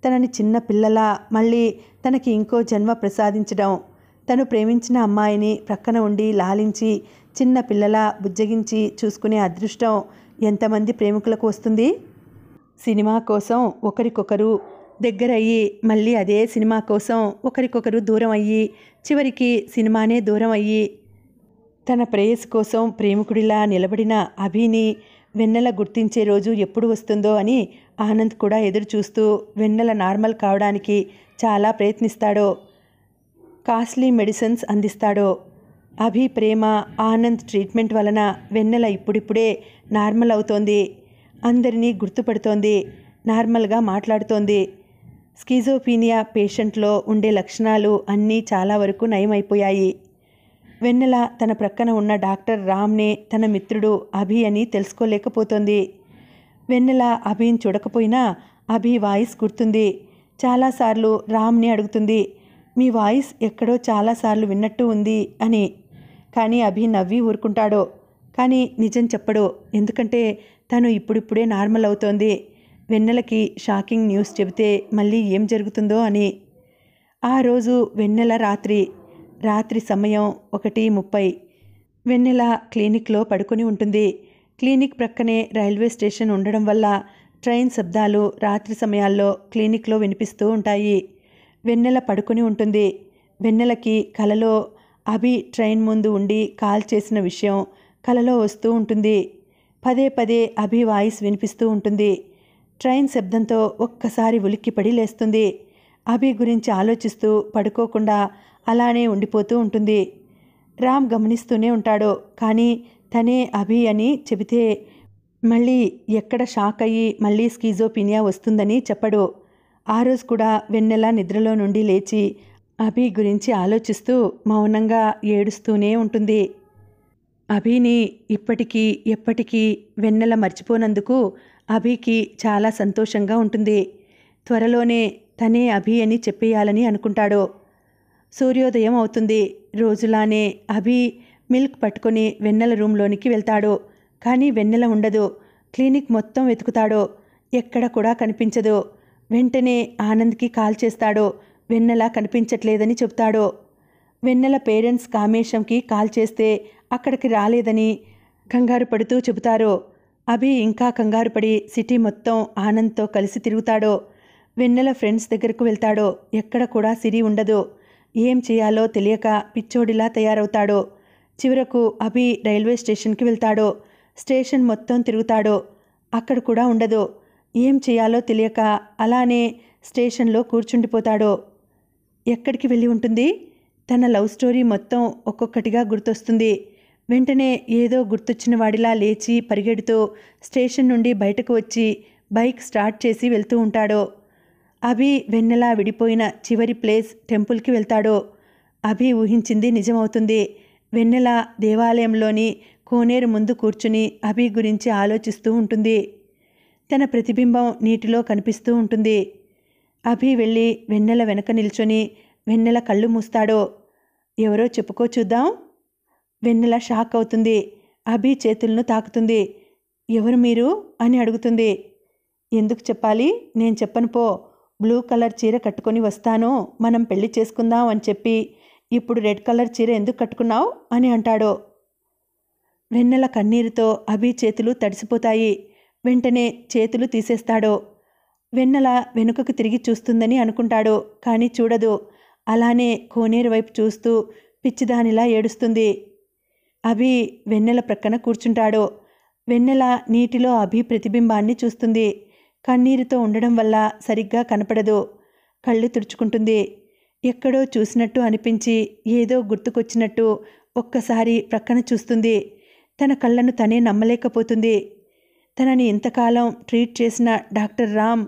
తనని చిన్న పిల్లలా మళ్ళీ తనకి ఇంకో జన్మ ప్రసాదించడం తను ప్రేమించిన అమ్మాయిని ప్రక్కన ఉండి లాలించి చిన్న పిల్లలా బుజ్జగించి చూసుకునే అదృష్టం ఎంతమంది ప్రేమికులకు వస్తుంది సినిమా కోసం ఒకరికొకరు దగ్గరయ్యి మళ్ళీ అదే సినిమా కోసం ఒకరికొకరు దూరం అయ్యి చివరికి సినిమానే దూరం అయ్యి తన ప్రేయస్ కోసం ప్రేమికుడిలా నిలబడిన అభిని వెన్నెల గుర్తించే రోజు ఎప్పుడు వస్తుందో అని ఆనంద్ కూడా ఎదురు చూస్తూ వెన్నెల నార్మల్ కావడానికి చాలా ప్రయత్నిస్తాడో కాస్ట్లీ మెడిసిన్స్ అందిస్తాడో అభి ప్రేమ ఆనంద్ ట్రీట్మెంట్ వలన వెన్నెల ఇప్పుడిప్పుడే నార్మల్ అవుతోంది అందరినీ గుర్తుపడుతోంది నార్మల్గా మాట్లాడుతోంది స్కిజోఫీనియా పేషెంట్లో ఉండే లక్షణాలు అన్నీ చాలా వరకు నయమైపోయాయి వెన్నెల తన ప్రక్కన ఉన్న డాక్టర్ రామ్నే తన మిత్రుడు అభి అని తెలుసుకోలేకపోతోంది వెన్నెల అభిని చూడకపోయినా అభి వాయిస్ గుర్తుంది చాలాసార్లు రామ్ని అడుగుతుంది మీ వాయిస్ ఎక్కడో చాలాసార్లు విన్నట్టు ఉంది అని కానీ అభి నవ్వి ఊరుకుంటాడో కానీ నిజం చెప్పడు ఎందుకంటే తను ఇప్పుడిప్పుడే నార్మల్ అవుతోంది వెన్నెలకి షాకింగ్ న్యూస్ చెబితే మళ్ళీ ఏం జరుగుతుందో అని ఆ రోజు వెన్నెల రాత్రి రాత్రి సమయం ఒకటి ముప్పై వెన్నెల క్లినిక్లో పడుకుని ఉంటుంది క్లినిక్ ప్రక్కనే రైల్వే స్టేషన్ ఉండడం వల్ల ట్రైన్ శబ్దాలు రాత్రి సమయాల్లో క్లినిక్లో వినిపిస్తూ ఉంటాయి వెన్నెల పడుకుని ఉంటుంది వెన్నెలకి కలలో అభి ట్రైన్ ముందు ఉండి కాల్ చేసిన విషయం కలలో వస్తూ ఉంటుంది పదే పదే అభి వాయిస్ వినిపిస్తూ ఉంటుంది ట్రైన్ శబ్దంతో ఒక్కసారి ఉలిక్కిపడి లేస్తుంది అభి గురించి ఆలోచిస్తూ పడుకోకుండా అలానే ఉండిపోతూ ఉంటుంది రామ్ గమనిస్తూనే ఉంటాడు కానీ తనే అభి అని చెబితే మళ్ళీ ఎక్కడ షాక్ అయ్యి మళ్ళీ స్కీజోపీనియా వస్తుందని చెప్పడు ఆ రోజు కూడా వెన్నెల నిద్రలో నుండి లేచి అభి గురించి ఆలోచిస్తూ మౌనంగా ఏడుస్తూనే ఉంటుంది అభిని ఇప్పటికీ ఎప్పటికీ వెన్నెల మర్చిపోనందుకు అభికి చాలా సంతోషంగా ఉంటుంది త్వరలోనే తనే అభి అని చెప్పేయాలని అనుకుంటాడు సూర్యోదయం అవుతుంది రోజులానే అభి మిల్క్ పట్టుకొని వెన్నెల రూమ్లోనికి వెళ్తాడు కానీ వెన్నెల ఉండదు క్లినిక్ మొత్తం వెతుకుతాడు ఎక్కడ కూడా కనిపించదు వెంటనే ఆనంద్కి కాల్ చేస్తాడు వెన్నెల కనిపించట్లేదని చెప్తాడు వెన్నెల పేరెంట్స్ కామేశంకి కాల్ చేస్తే అక్కడికి రాలేదని కంగారు పడుతూ చెబుతారు అభి ఇంకా కంగారు పడి సిటీ మొత్తం ఆనంద్తో కలిసి తిరుగుతాడు వెన్నెల ఫ్రెండ్స్ దగ్గరకు వెళ్తాడు ఎక్కడ కూడా సిరి ఉండదు ఏం చేయాలో తెలియక పిచ్చోడిలా తయారవుతాడు చివరకు అభి రైల్వే స్టేషన్కి వెళ్తాడు స్టేషన్ మొత్తం తిరుగుతాడు అక్కడ కూడా ఉండదు ఏం చేయాలో తెలియక అలానే స్టేషన్లో కూర్చుండిపోతాడు ఎక్కడికి వెళ్ళి ఉంటుంది తన లవ్ స్టోరీ మొత్తం ఒక్కొక్కటిగా గుర్తొస్తుంది వెంటనే ఏదో గుర్తొచ్చిన వాడిలా లేచి పరిగెడుతూ స్టేషన్ నుండి బయటకు వచ్చి బైక్ స్టార్ట్ చేసి వెళ్తూ ఉంటాడు అభి వెన్నెలా విడిపోయిన చివరి ప్లేస్ టెంపుల్కి వెళ్తాడు అభి ఊహించింది నిజమవుతుంది వెన్నెల దేవాలయంలోని కోనేరు ముందు కూర్చుని అభి గురించి ఆలోచిస్తూ ఉంటుంది తన ప్రతిబింబం నీటిలో కనిపిస్తూ ఉంటుంది అభి వెళ్ళి వెన్నెల వెనక నిల్చొని వెన్నెల కళ్ళు మూస్తాడో ఎవరో చెప్పుకో చూద్దాం వెన్నెల షాక్ అవుతుంది అభి చేతులను తాకుతుంది ఎవరు మీరు అని అడుగుతుంది ఎందుకు చెప్పాలి నేను చెప్పను పో బ్లూ కలర్ చీర కట్టుకొని వస్తాను మనం పెళ్లి చేసుకుందాం అని చెప్పి ఇప్పుడు రెడ్ కలర్ చీర ఎందుకు కట్టుకున్నావు అని అంటాడు వెన్నెల కన్నీరుతో అభి చేతులు తడిసిపోతాయి వెంటనే చేతులు తీసేస్తాడు వెన్నెల వెనుకకు తిరిగి చూస్తుందని అనుకుంటాడు కానీ చూడదు అలానే కోనేరు వైపు చూస్తూ పిచ్చిదానిలా ఏడుస్తుంది అభి వెన్నెల ప్రక్కన కూర్చుంటాడు వెన్నెల నీటిలో అభి ప్రతిబింబాన్ని చూస్తుంది కన్నీరుతో ఉండడం వల్ల సరిగ్గా కనపడదు కళ్ళు తుడుచుకుంటుంది ఎక్కడో చూసినట్టు అనిపించి ఏదో గుర్తుకొచ్చినట్టు ఒక్కసారి ప్రక్కన చూస్తుంది తన కళ్ళను తనే నమ్మలేకపోతుంది తనని ఇంతకాలం ట్రీట్ చేసిన డాక్టర్ రామ్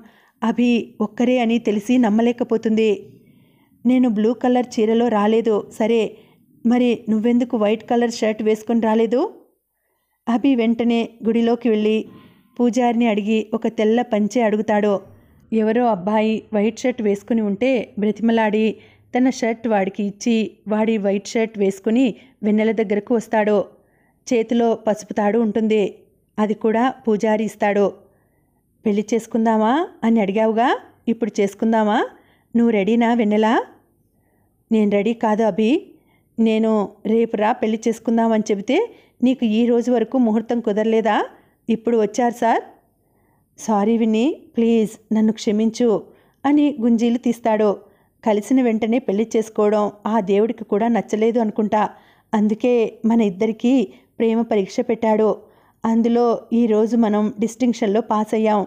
అభి ఒక్కరే అని తెలిసి నమ్మలేకపోతుంది నేను బ్లూ కలర్ చీరలో రాలేదు సరే మరి నువ్వెందుకు వైట్ కలర్ షర్ట్ వేసుకొని రాలేదు అభి వెంటనే గుడిలోకి వెళ్ళి పూజారిని అడిగి ఒక తెల్ల పంచె అడుగుతాడు ఎవరో అబ్బాయి వైట్ షర్ట్ వేసుకుని ఉంటే బ్రతిమలాడి తన షర్ట్ వాడికి ఇచ్చి వాడి వైట్ షర్ట్ వేసుకుని వెన్నెల దగ్గరకు వస్తాడు చేతిలో పసుపు తాడు ఉంటుంది అది కూడా పూజారి ఇస్తాడు పెళ్లి చేసుకుందామా అని అడిగావుగా ఇప్పుడు చేసుకుందామా నువ్వు రెడీనా వెన్నెలా నేను రెడీ కాదు అభి నేను రేపు రా పెళ్లి చేసుకుందామని చెబితే నీకు ఈ రోజు వరకు ముహూర్తం కుదరలేదా ఇప్పుడు వచ్చారు సార్ సారీ విని ప్లీజ్ నన్ను క్షమించు అని గుంజీలు తీస్తాడు కలిసిన వెంటనే పెళ్లి చేసుకోవడం ఆ దేవుడికి కూడా నచ్చలేదు అనుకుంటా అందుకే మన ఇద్దరికీ ప్రేమ పరీక్ష పెట్టాడు అందులో ఈరోజు మనం డిస్టింక్షన్లో పాస్ అయ్యాం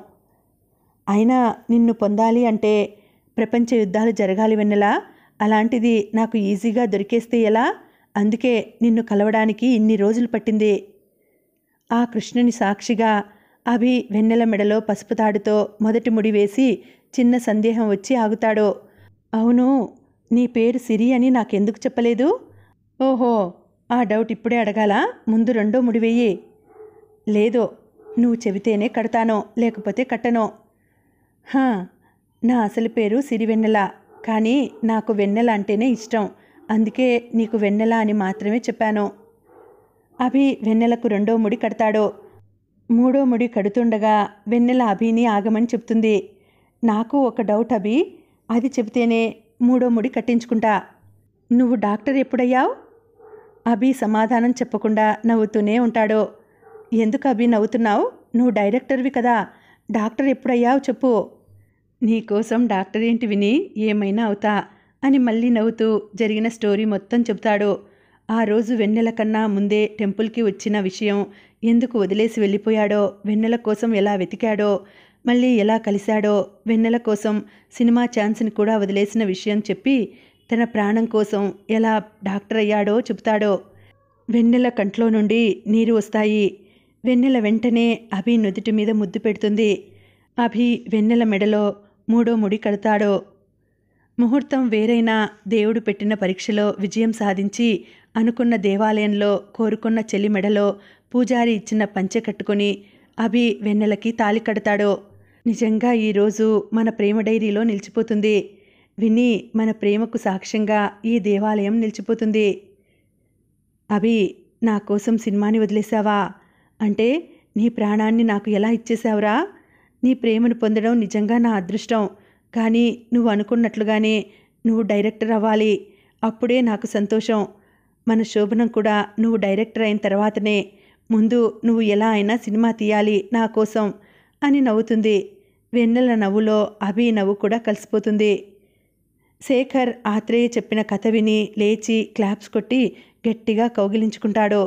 అయినా నిన్ను పొందాలి అంటే ప్రపంచ యుద్ధాలు జరగాలి వెన్నెలా అలాంటిది నాకు ఈజీగా దొరికేస్తే ఎలా అందుకే నిన్ను కలవడానికి ఇన్ని రోజులు పట్టింది ఆ కృష్ణుని సాక్షిగా అభి వెన్నెల మెడలో పసుపు తాడుతో మొదటి ముడి వేసి చిన్న సందేహం వచ్చి ఆగుతాడో అవును నీ పేరు సిరి అని నాకెందుకు చెప్పలేదు ఓహో ఆ డౌట్ ఇప్పుడే అడగాల ముందు రెండో ముడివేయి లేదో నువ్వు చెబితేనే కడతానో లేకపోతే కట్టనో హా నా అసలు పేరు సిరివెన్నెల కానీ నాకు వెన్నెల అంటేనే ఇష్టం అందుకే నీకు వెన్నెల అని మాత్రమే చెప్పాను అభి వెన్నెలకు రెండో ముడి కడతాడో మూడో ముడి కడుతుండగా వెన్నెల అభిని ఆగమని చెప్తుంది నాకు ఒక డౌట్ అభి అది చెబితేనే మూడో ముడి కట్టించుకుంటా నువ్వు డాక్టర్ ఎప్పుడయ్యావు అభి సమాధానం చెప్పకుండా నవ్వుతూనే ఉంటాడో ఎందుకు అభి నవ్వుతున్నావు నువ్వు డైరెక్టర్వి కదా డాక్టర్ ఎప్పుడయ్యావు చెప్పు నీకోసం డాక్టర్ ఏంటి విని ఏమైనా అవుతా అని మళ్ళీ నవ్వుతూ జరిగిన స్టోరీ మొత్తం చెబుతాడు ఆ రోజు వెన్నెల కన్నా ముందే టెంపుల్కి వచ్చిన విషయం ఎందుకు వదిలేసి వెళ్ళిపోయాడో వెన్నెల కోసం ఎలా వెతికాడో మళ్ళీ ఎలా కలిశాడో వెన్నెల కోసం సినిమా ఛాన్స్ని కూడా వదిలేసిన విషయం చెప్పి తన ప్రాణం కోసం ఎలా డాక్టర్ అయ్యాడో చెబుతాడో వెన్నెల కంట్లో నుండి నీరు వస్తాయి వెన్నెల వెంటనే అభి నుదుటి మీద ముద్దు పెడుతుంది అభి వెన్నెల మెడలో మూడో ముడి కడతాడో ముహూర్తం వేరైనా దేవుడు పెట్టిన పరీక్షలో విజయం సాధించి అనుకున్న దేవాలయంలో కోరుకున్న చెలి మెడలో పూజారి ఇచ్చిన పంచె కట్టుకుని అభి వెన్నెలకి తాలి కడతాడో నిజంగా ఈరోజు మన ప్రేమ డైరీలో నిలిచిపోతుంది విని మన ప్రేమకు సాక్ష్యంగా ఈ దేవాలయం నిలిచిపోతుంది అభి నా కోసం సినిమాని వదిలేశావా అంటే నీ ప్రాణాన్ని నాకు ఎలా ఇచ్చేశావురా నీ ప్రేమను పొందడం నిజంగా నా అదృష్టం కానీ నువ్వు అనుకున్నట్లుగానే నువ్వు డైరెక్టర్ అవ్వాలి అప్పుడే నాకు సంతోషం మన శోభనం కూడా నువ్వు డైరెక్టర్ అయిన తర్వాతనే ముందు నువ్వు ఎలా అయినా సినిమా తీయాలి నా కోసం అని నవ్వుతుంది వెన్నెల నవ్వులో అభి నవ్వు కూడా కలిసిపోతుంది శేఖర్ ఆత్రేయ చెప్పిన కథ విని లేచి క్లాప్స్ కొట్టి గట్టిగా కౌగిలించుకుంటాడు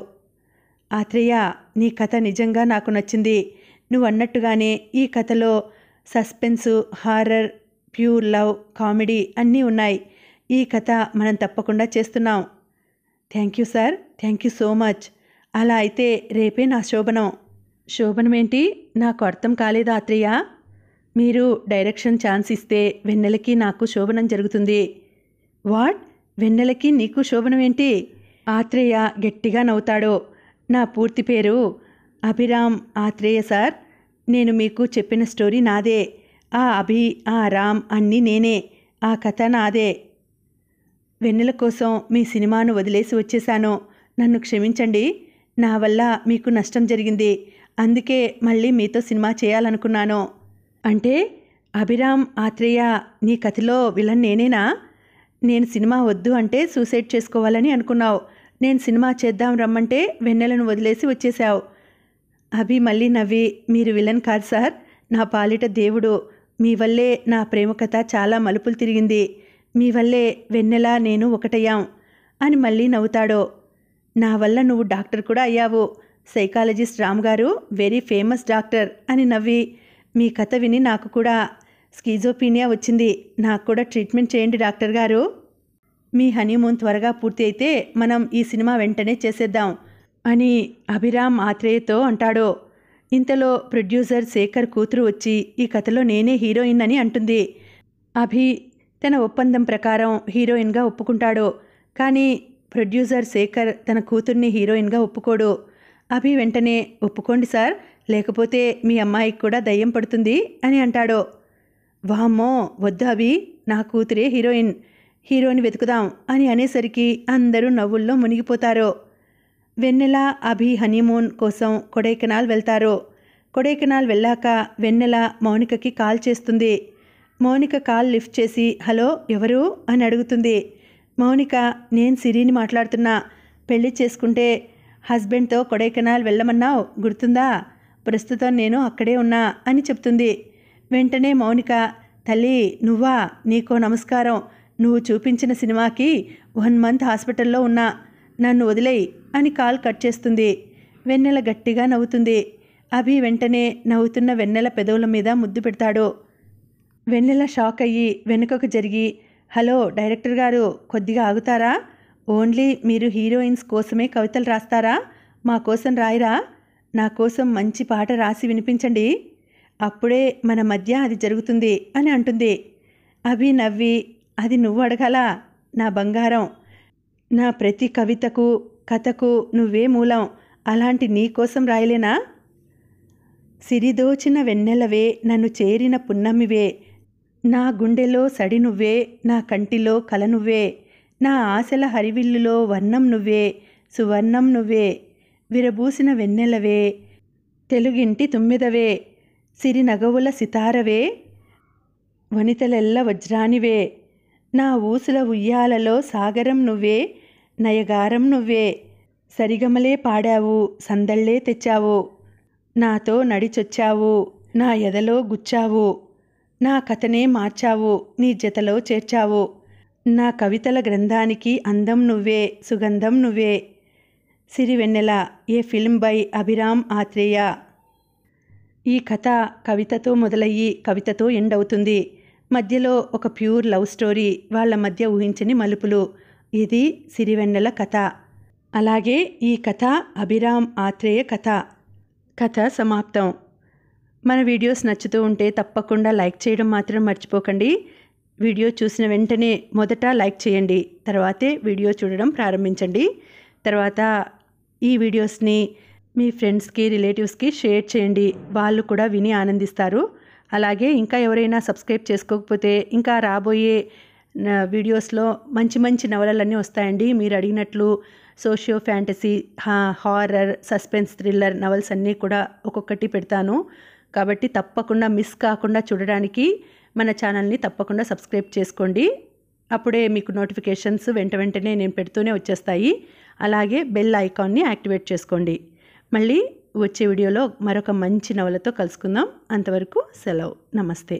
ఆత్రేయ నీ కథ నిజంగా నాకు నచ్చింది నువ్వు అన్నట్టుగానే ఈ కథలో suspense horror pure love comedy అన్నీ ఉన్నాయి ఈ కథ మనం తప్పకుండా చేస్తున్నాం thank you sir thank you so much అలా అయితే రేపే నా శోభనం శోభనం ఏంటి నాకు అర్థం కాలేదు ఆత్రేయ మీరు డైరెక్షన్ ఛాన్స్ ఇస్తే వెన్నెలకి నాకు శోభనం జరుగుతుంది వాట్ వెన్నెలకి నీకు శోభనం ఏంటి ఆత్రేయ గట్టిగా నవ్వుతాడో నా పూర్తి పేరు అభిరామ్ ఆత్రేయ సార్ నేను మీకు చెప్పిన స్టోరీ నాదే ఆ అభి ఆ రామ్ అన్నీ నేనే ఆ కథ నాదే వెన్నెల కోసం మీ సినిమాను వదిలేసి వచ్చేశాను నన్ను క్షమించండి నా వల్ల మీకు నష్టం జరిగింది అందుకే మళ్ళీ మీతో సినిమా చేయాలనుకున్నాను అంటే అభిరామ్ ఆత్రేయ నీ కథలో విలన్ నేనేనా నేను సినిమా వద్దు అంటే సూసైడ్ చేసుకోవాలని అనుకున్నావు నేను సినిమా చేద్దాం రమ్మంటే వెన్నెలను వదిలేసి వచ్చేశావు అభి మళ్ళీ నవ్వి మీరు విలన్ కాదు సార్ నా పాలిట దేవుడు మీ వల్లే నా ప్రేమ కథ చాలా మలుపులు తిరిగింది మీ వల్లే వెన్నెల నేను ఒకటయ్యాం అని మళ్ళీ నవ్వుతాడో నా వల్ల నువ్వు డాక్టర్ కూడా అయ్యావు సైకాలజిస్ట్ రామ్ గారు వెరీ ఫేమస్ డాక్టర్ అని నవ్వి మీ కథ విని నాకు కూడా స్కీజోపీనియా వచ్చింది నాకు కూడా ట్రీట్మెంట్ చేయండి డాక్టర్ గారు మీ హనీమూన్ త్వరగా పూర్తి అయితే మనం ఈ సినిమా వెంటనే చేసేద్దాం అని అభిరామ్ ఆత్రేయతో అంటాడో ఇంతలో ప్రొడ్యూసర్ శేఖర్ కూతురు వచ్చి ఈ కథలో నేనే హీరోయిన్ అని అంటుంది అభి తన ఒప్పందం ప్రకారం హీరోయిన్గా ఒప్పుకుంటాడు కానీ ప్రొడ్యూసర్ శేఖర్ తన కూతుర్ని హీరోయిన్గా ఒప్పుకోడు అభి వెంటనే ఒప్పుకోండి సార్ లేకపోతే మీ అమ్మాయికి కూడా దయ్యం పడుతుంది అని అంటాడు వామ్మో వద్దు అభి నా కూతురే హీరోయిన్ హీరోని వెతుకుదాం అని అనేసరికి అందరూ నవ్వుల్లో మునిగిపోతారు వెన్నెల అభి హనీమూన్ కోసం కొడైకెనాల్ వెళ్తారు కొడైకెనాల్ వెళ్ళాక వెన్నెల మౌనికకి కాల్ చేస్తుంది మౌనిక కాల్ లిఫ్ట్ చేసి హలో ఎవరు అని అడుగుతుంది మౌనిక నేను సిరిని మాట్లాడుతున్నా పెళ్లి చేసుకుంటే హస్బెండ్తో కొడైకెనాల్ వెళ్ళమన్నావు గుర్తుందా ప్రస్తుతం నేను అక్కడే ఉన్నా అని చెప్తుంది వెంటనే మౌనిక తల్లి నువ్వా నీకో నమస్కారం నువ్వు చూపించిన సినిమాకి వన్ మంత్ హాస్పిటల్లో ఉన్నా నన్ను వదిలేయి అని కాల్ కట్ చేస్తుంది వెన్నెల గట్టిగా నవ్వుతుంది అభి వెంటనే నవ్వుతున్న వెన్నెల పెదవుల మీద ముద్దు పెడతాడు వెన్నెల షాక్ అయ్యి వెనుకకు జరిగి హలో డైరెక్టర్ గారు కొద్దిగా ఆగుతారా ఓన్లీ మీరు హీరోయిన్స్ కోసమే కవితలు రాస్తారా మా కోసం రాయరా నా కోసం మంచి పాట రాసి వినిపించండి అప్పుడే మన మధ్య అది జరుగుతుంది అని అంటుంది అభి నవ్వి అది నువ్వు అడగల నా బంగారం నా ప్రతి కవితకు కథకు నువ్వే మూలం అలాంటి నీకోసం రాయలేనా సిరిదోచిన వెన్నెలవే నన్ను చేరిన పున్నమివే నా గుండెలో సడి నువ్వే నా కంటిలో కల నువ్వే నా ఆశల హరివిల్లులో వర్ణం నువ్వే సువర్ణం నువ్వే విరబూసిన వెన్నెలవే తెలుగింటి తుమ్మిదవే సిరి నగవుల సితారవే వనితలెల్ల వజ్రానివే నా ఊసుల ఉయ్యాలలో సాగరం నువ్వే నయగారం నువ్వే సరిగమలే పాడావు సందళ్లే తెచ్చావు నాతో నడిచొచ్చావు నా ఎదలో గుచ్చావు నా కథనే మార్చావు నీ జతలో చేర్చావు నా కవితల గ్రంథానికి అందం నువ్వే సుగంధం నువ్వే Sirivennela a film by Abhiram Atreya ఈ కథ కవితతో మొదలయ్యి కవితతో ఎండవుతుంది మధ్యలో ఒక ప్యూర్ లవ్ స్టోరీ వాళ్ళ మధ్య ఊహించని మలుపులు ఇది సిరివెన్నెల కథ అలాగే ఈ కథ అభిరామ్ ఆత్రేయ కథ కథ సమాప్తం మన వీడియోస్ నచ్చుతూ ఉంటే తప్పకుండా లైక్ చేయడం మాత్రం మర్చిపోకండి వీడియో చూసిన వెంటనే మొదట లైక్ చేయండి తర్వాతే వీడియో చూడడం ప్రారంభించండి తర్వాత ఈ వీడియోస్ని మీ ఫ్రెండ్స్కి రిలేటివ్స్కి షేర్ చేయండి వాళ్ళు కూడా విని ఆనందిస్తారు అలాగే ఇంకా ఎవరైనా సబ్స్క్రైబ్ చేసుకోకపోతే ఇంకా రాబోయే వీడియోస్లో మంచి మంచి నవలలన్నీ వస్తాయండి మీరు అడిగినట్లు socio fantasy horror suspense thriller novels అన్నీ కూడా ఒక్కొక్కటి పెడతాను కాబట్టి తప్పకుండా మిస్ కాకుండా చూడడానికి మన ఛానల్ని తప్పకుండా సబ్స్క్రైబ్ చేసుకోండి అప్పుడే మీకు నోటిఫికేషన్స్ వెంట వెంటనే నేను పెడుతూనే వచ్చేస్తాయి అలాగే బెల్ ఐకాన్ని యాక్టివేట్ చేసుకోండి మళ్ళీ వచ్చే వీడియోలో మరొక మంచి నవలతో కలుసుకుందాం అంతవరకు సెలవు నమస్తే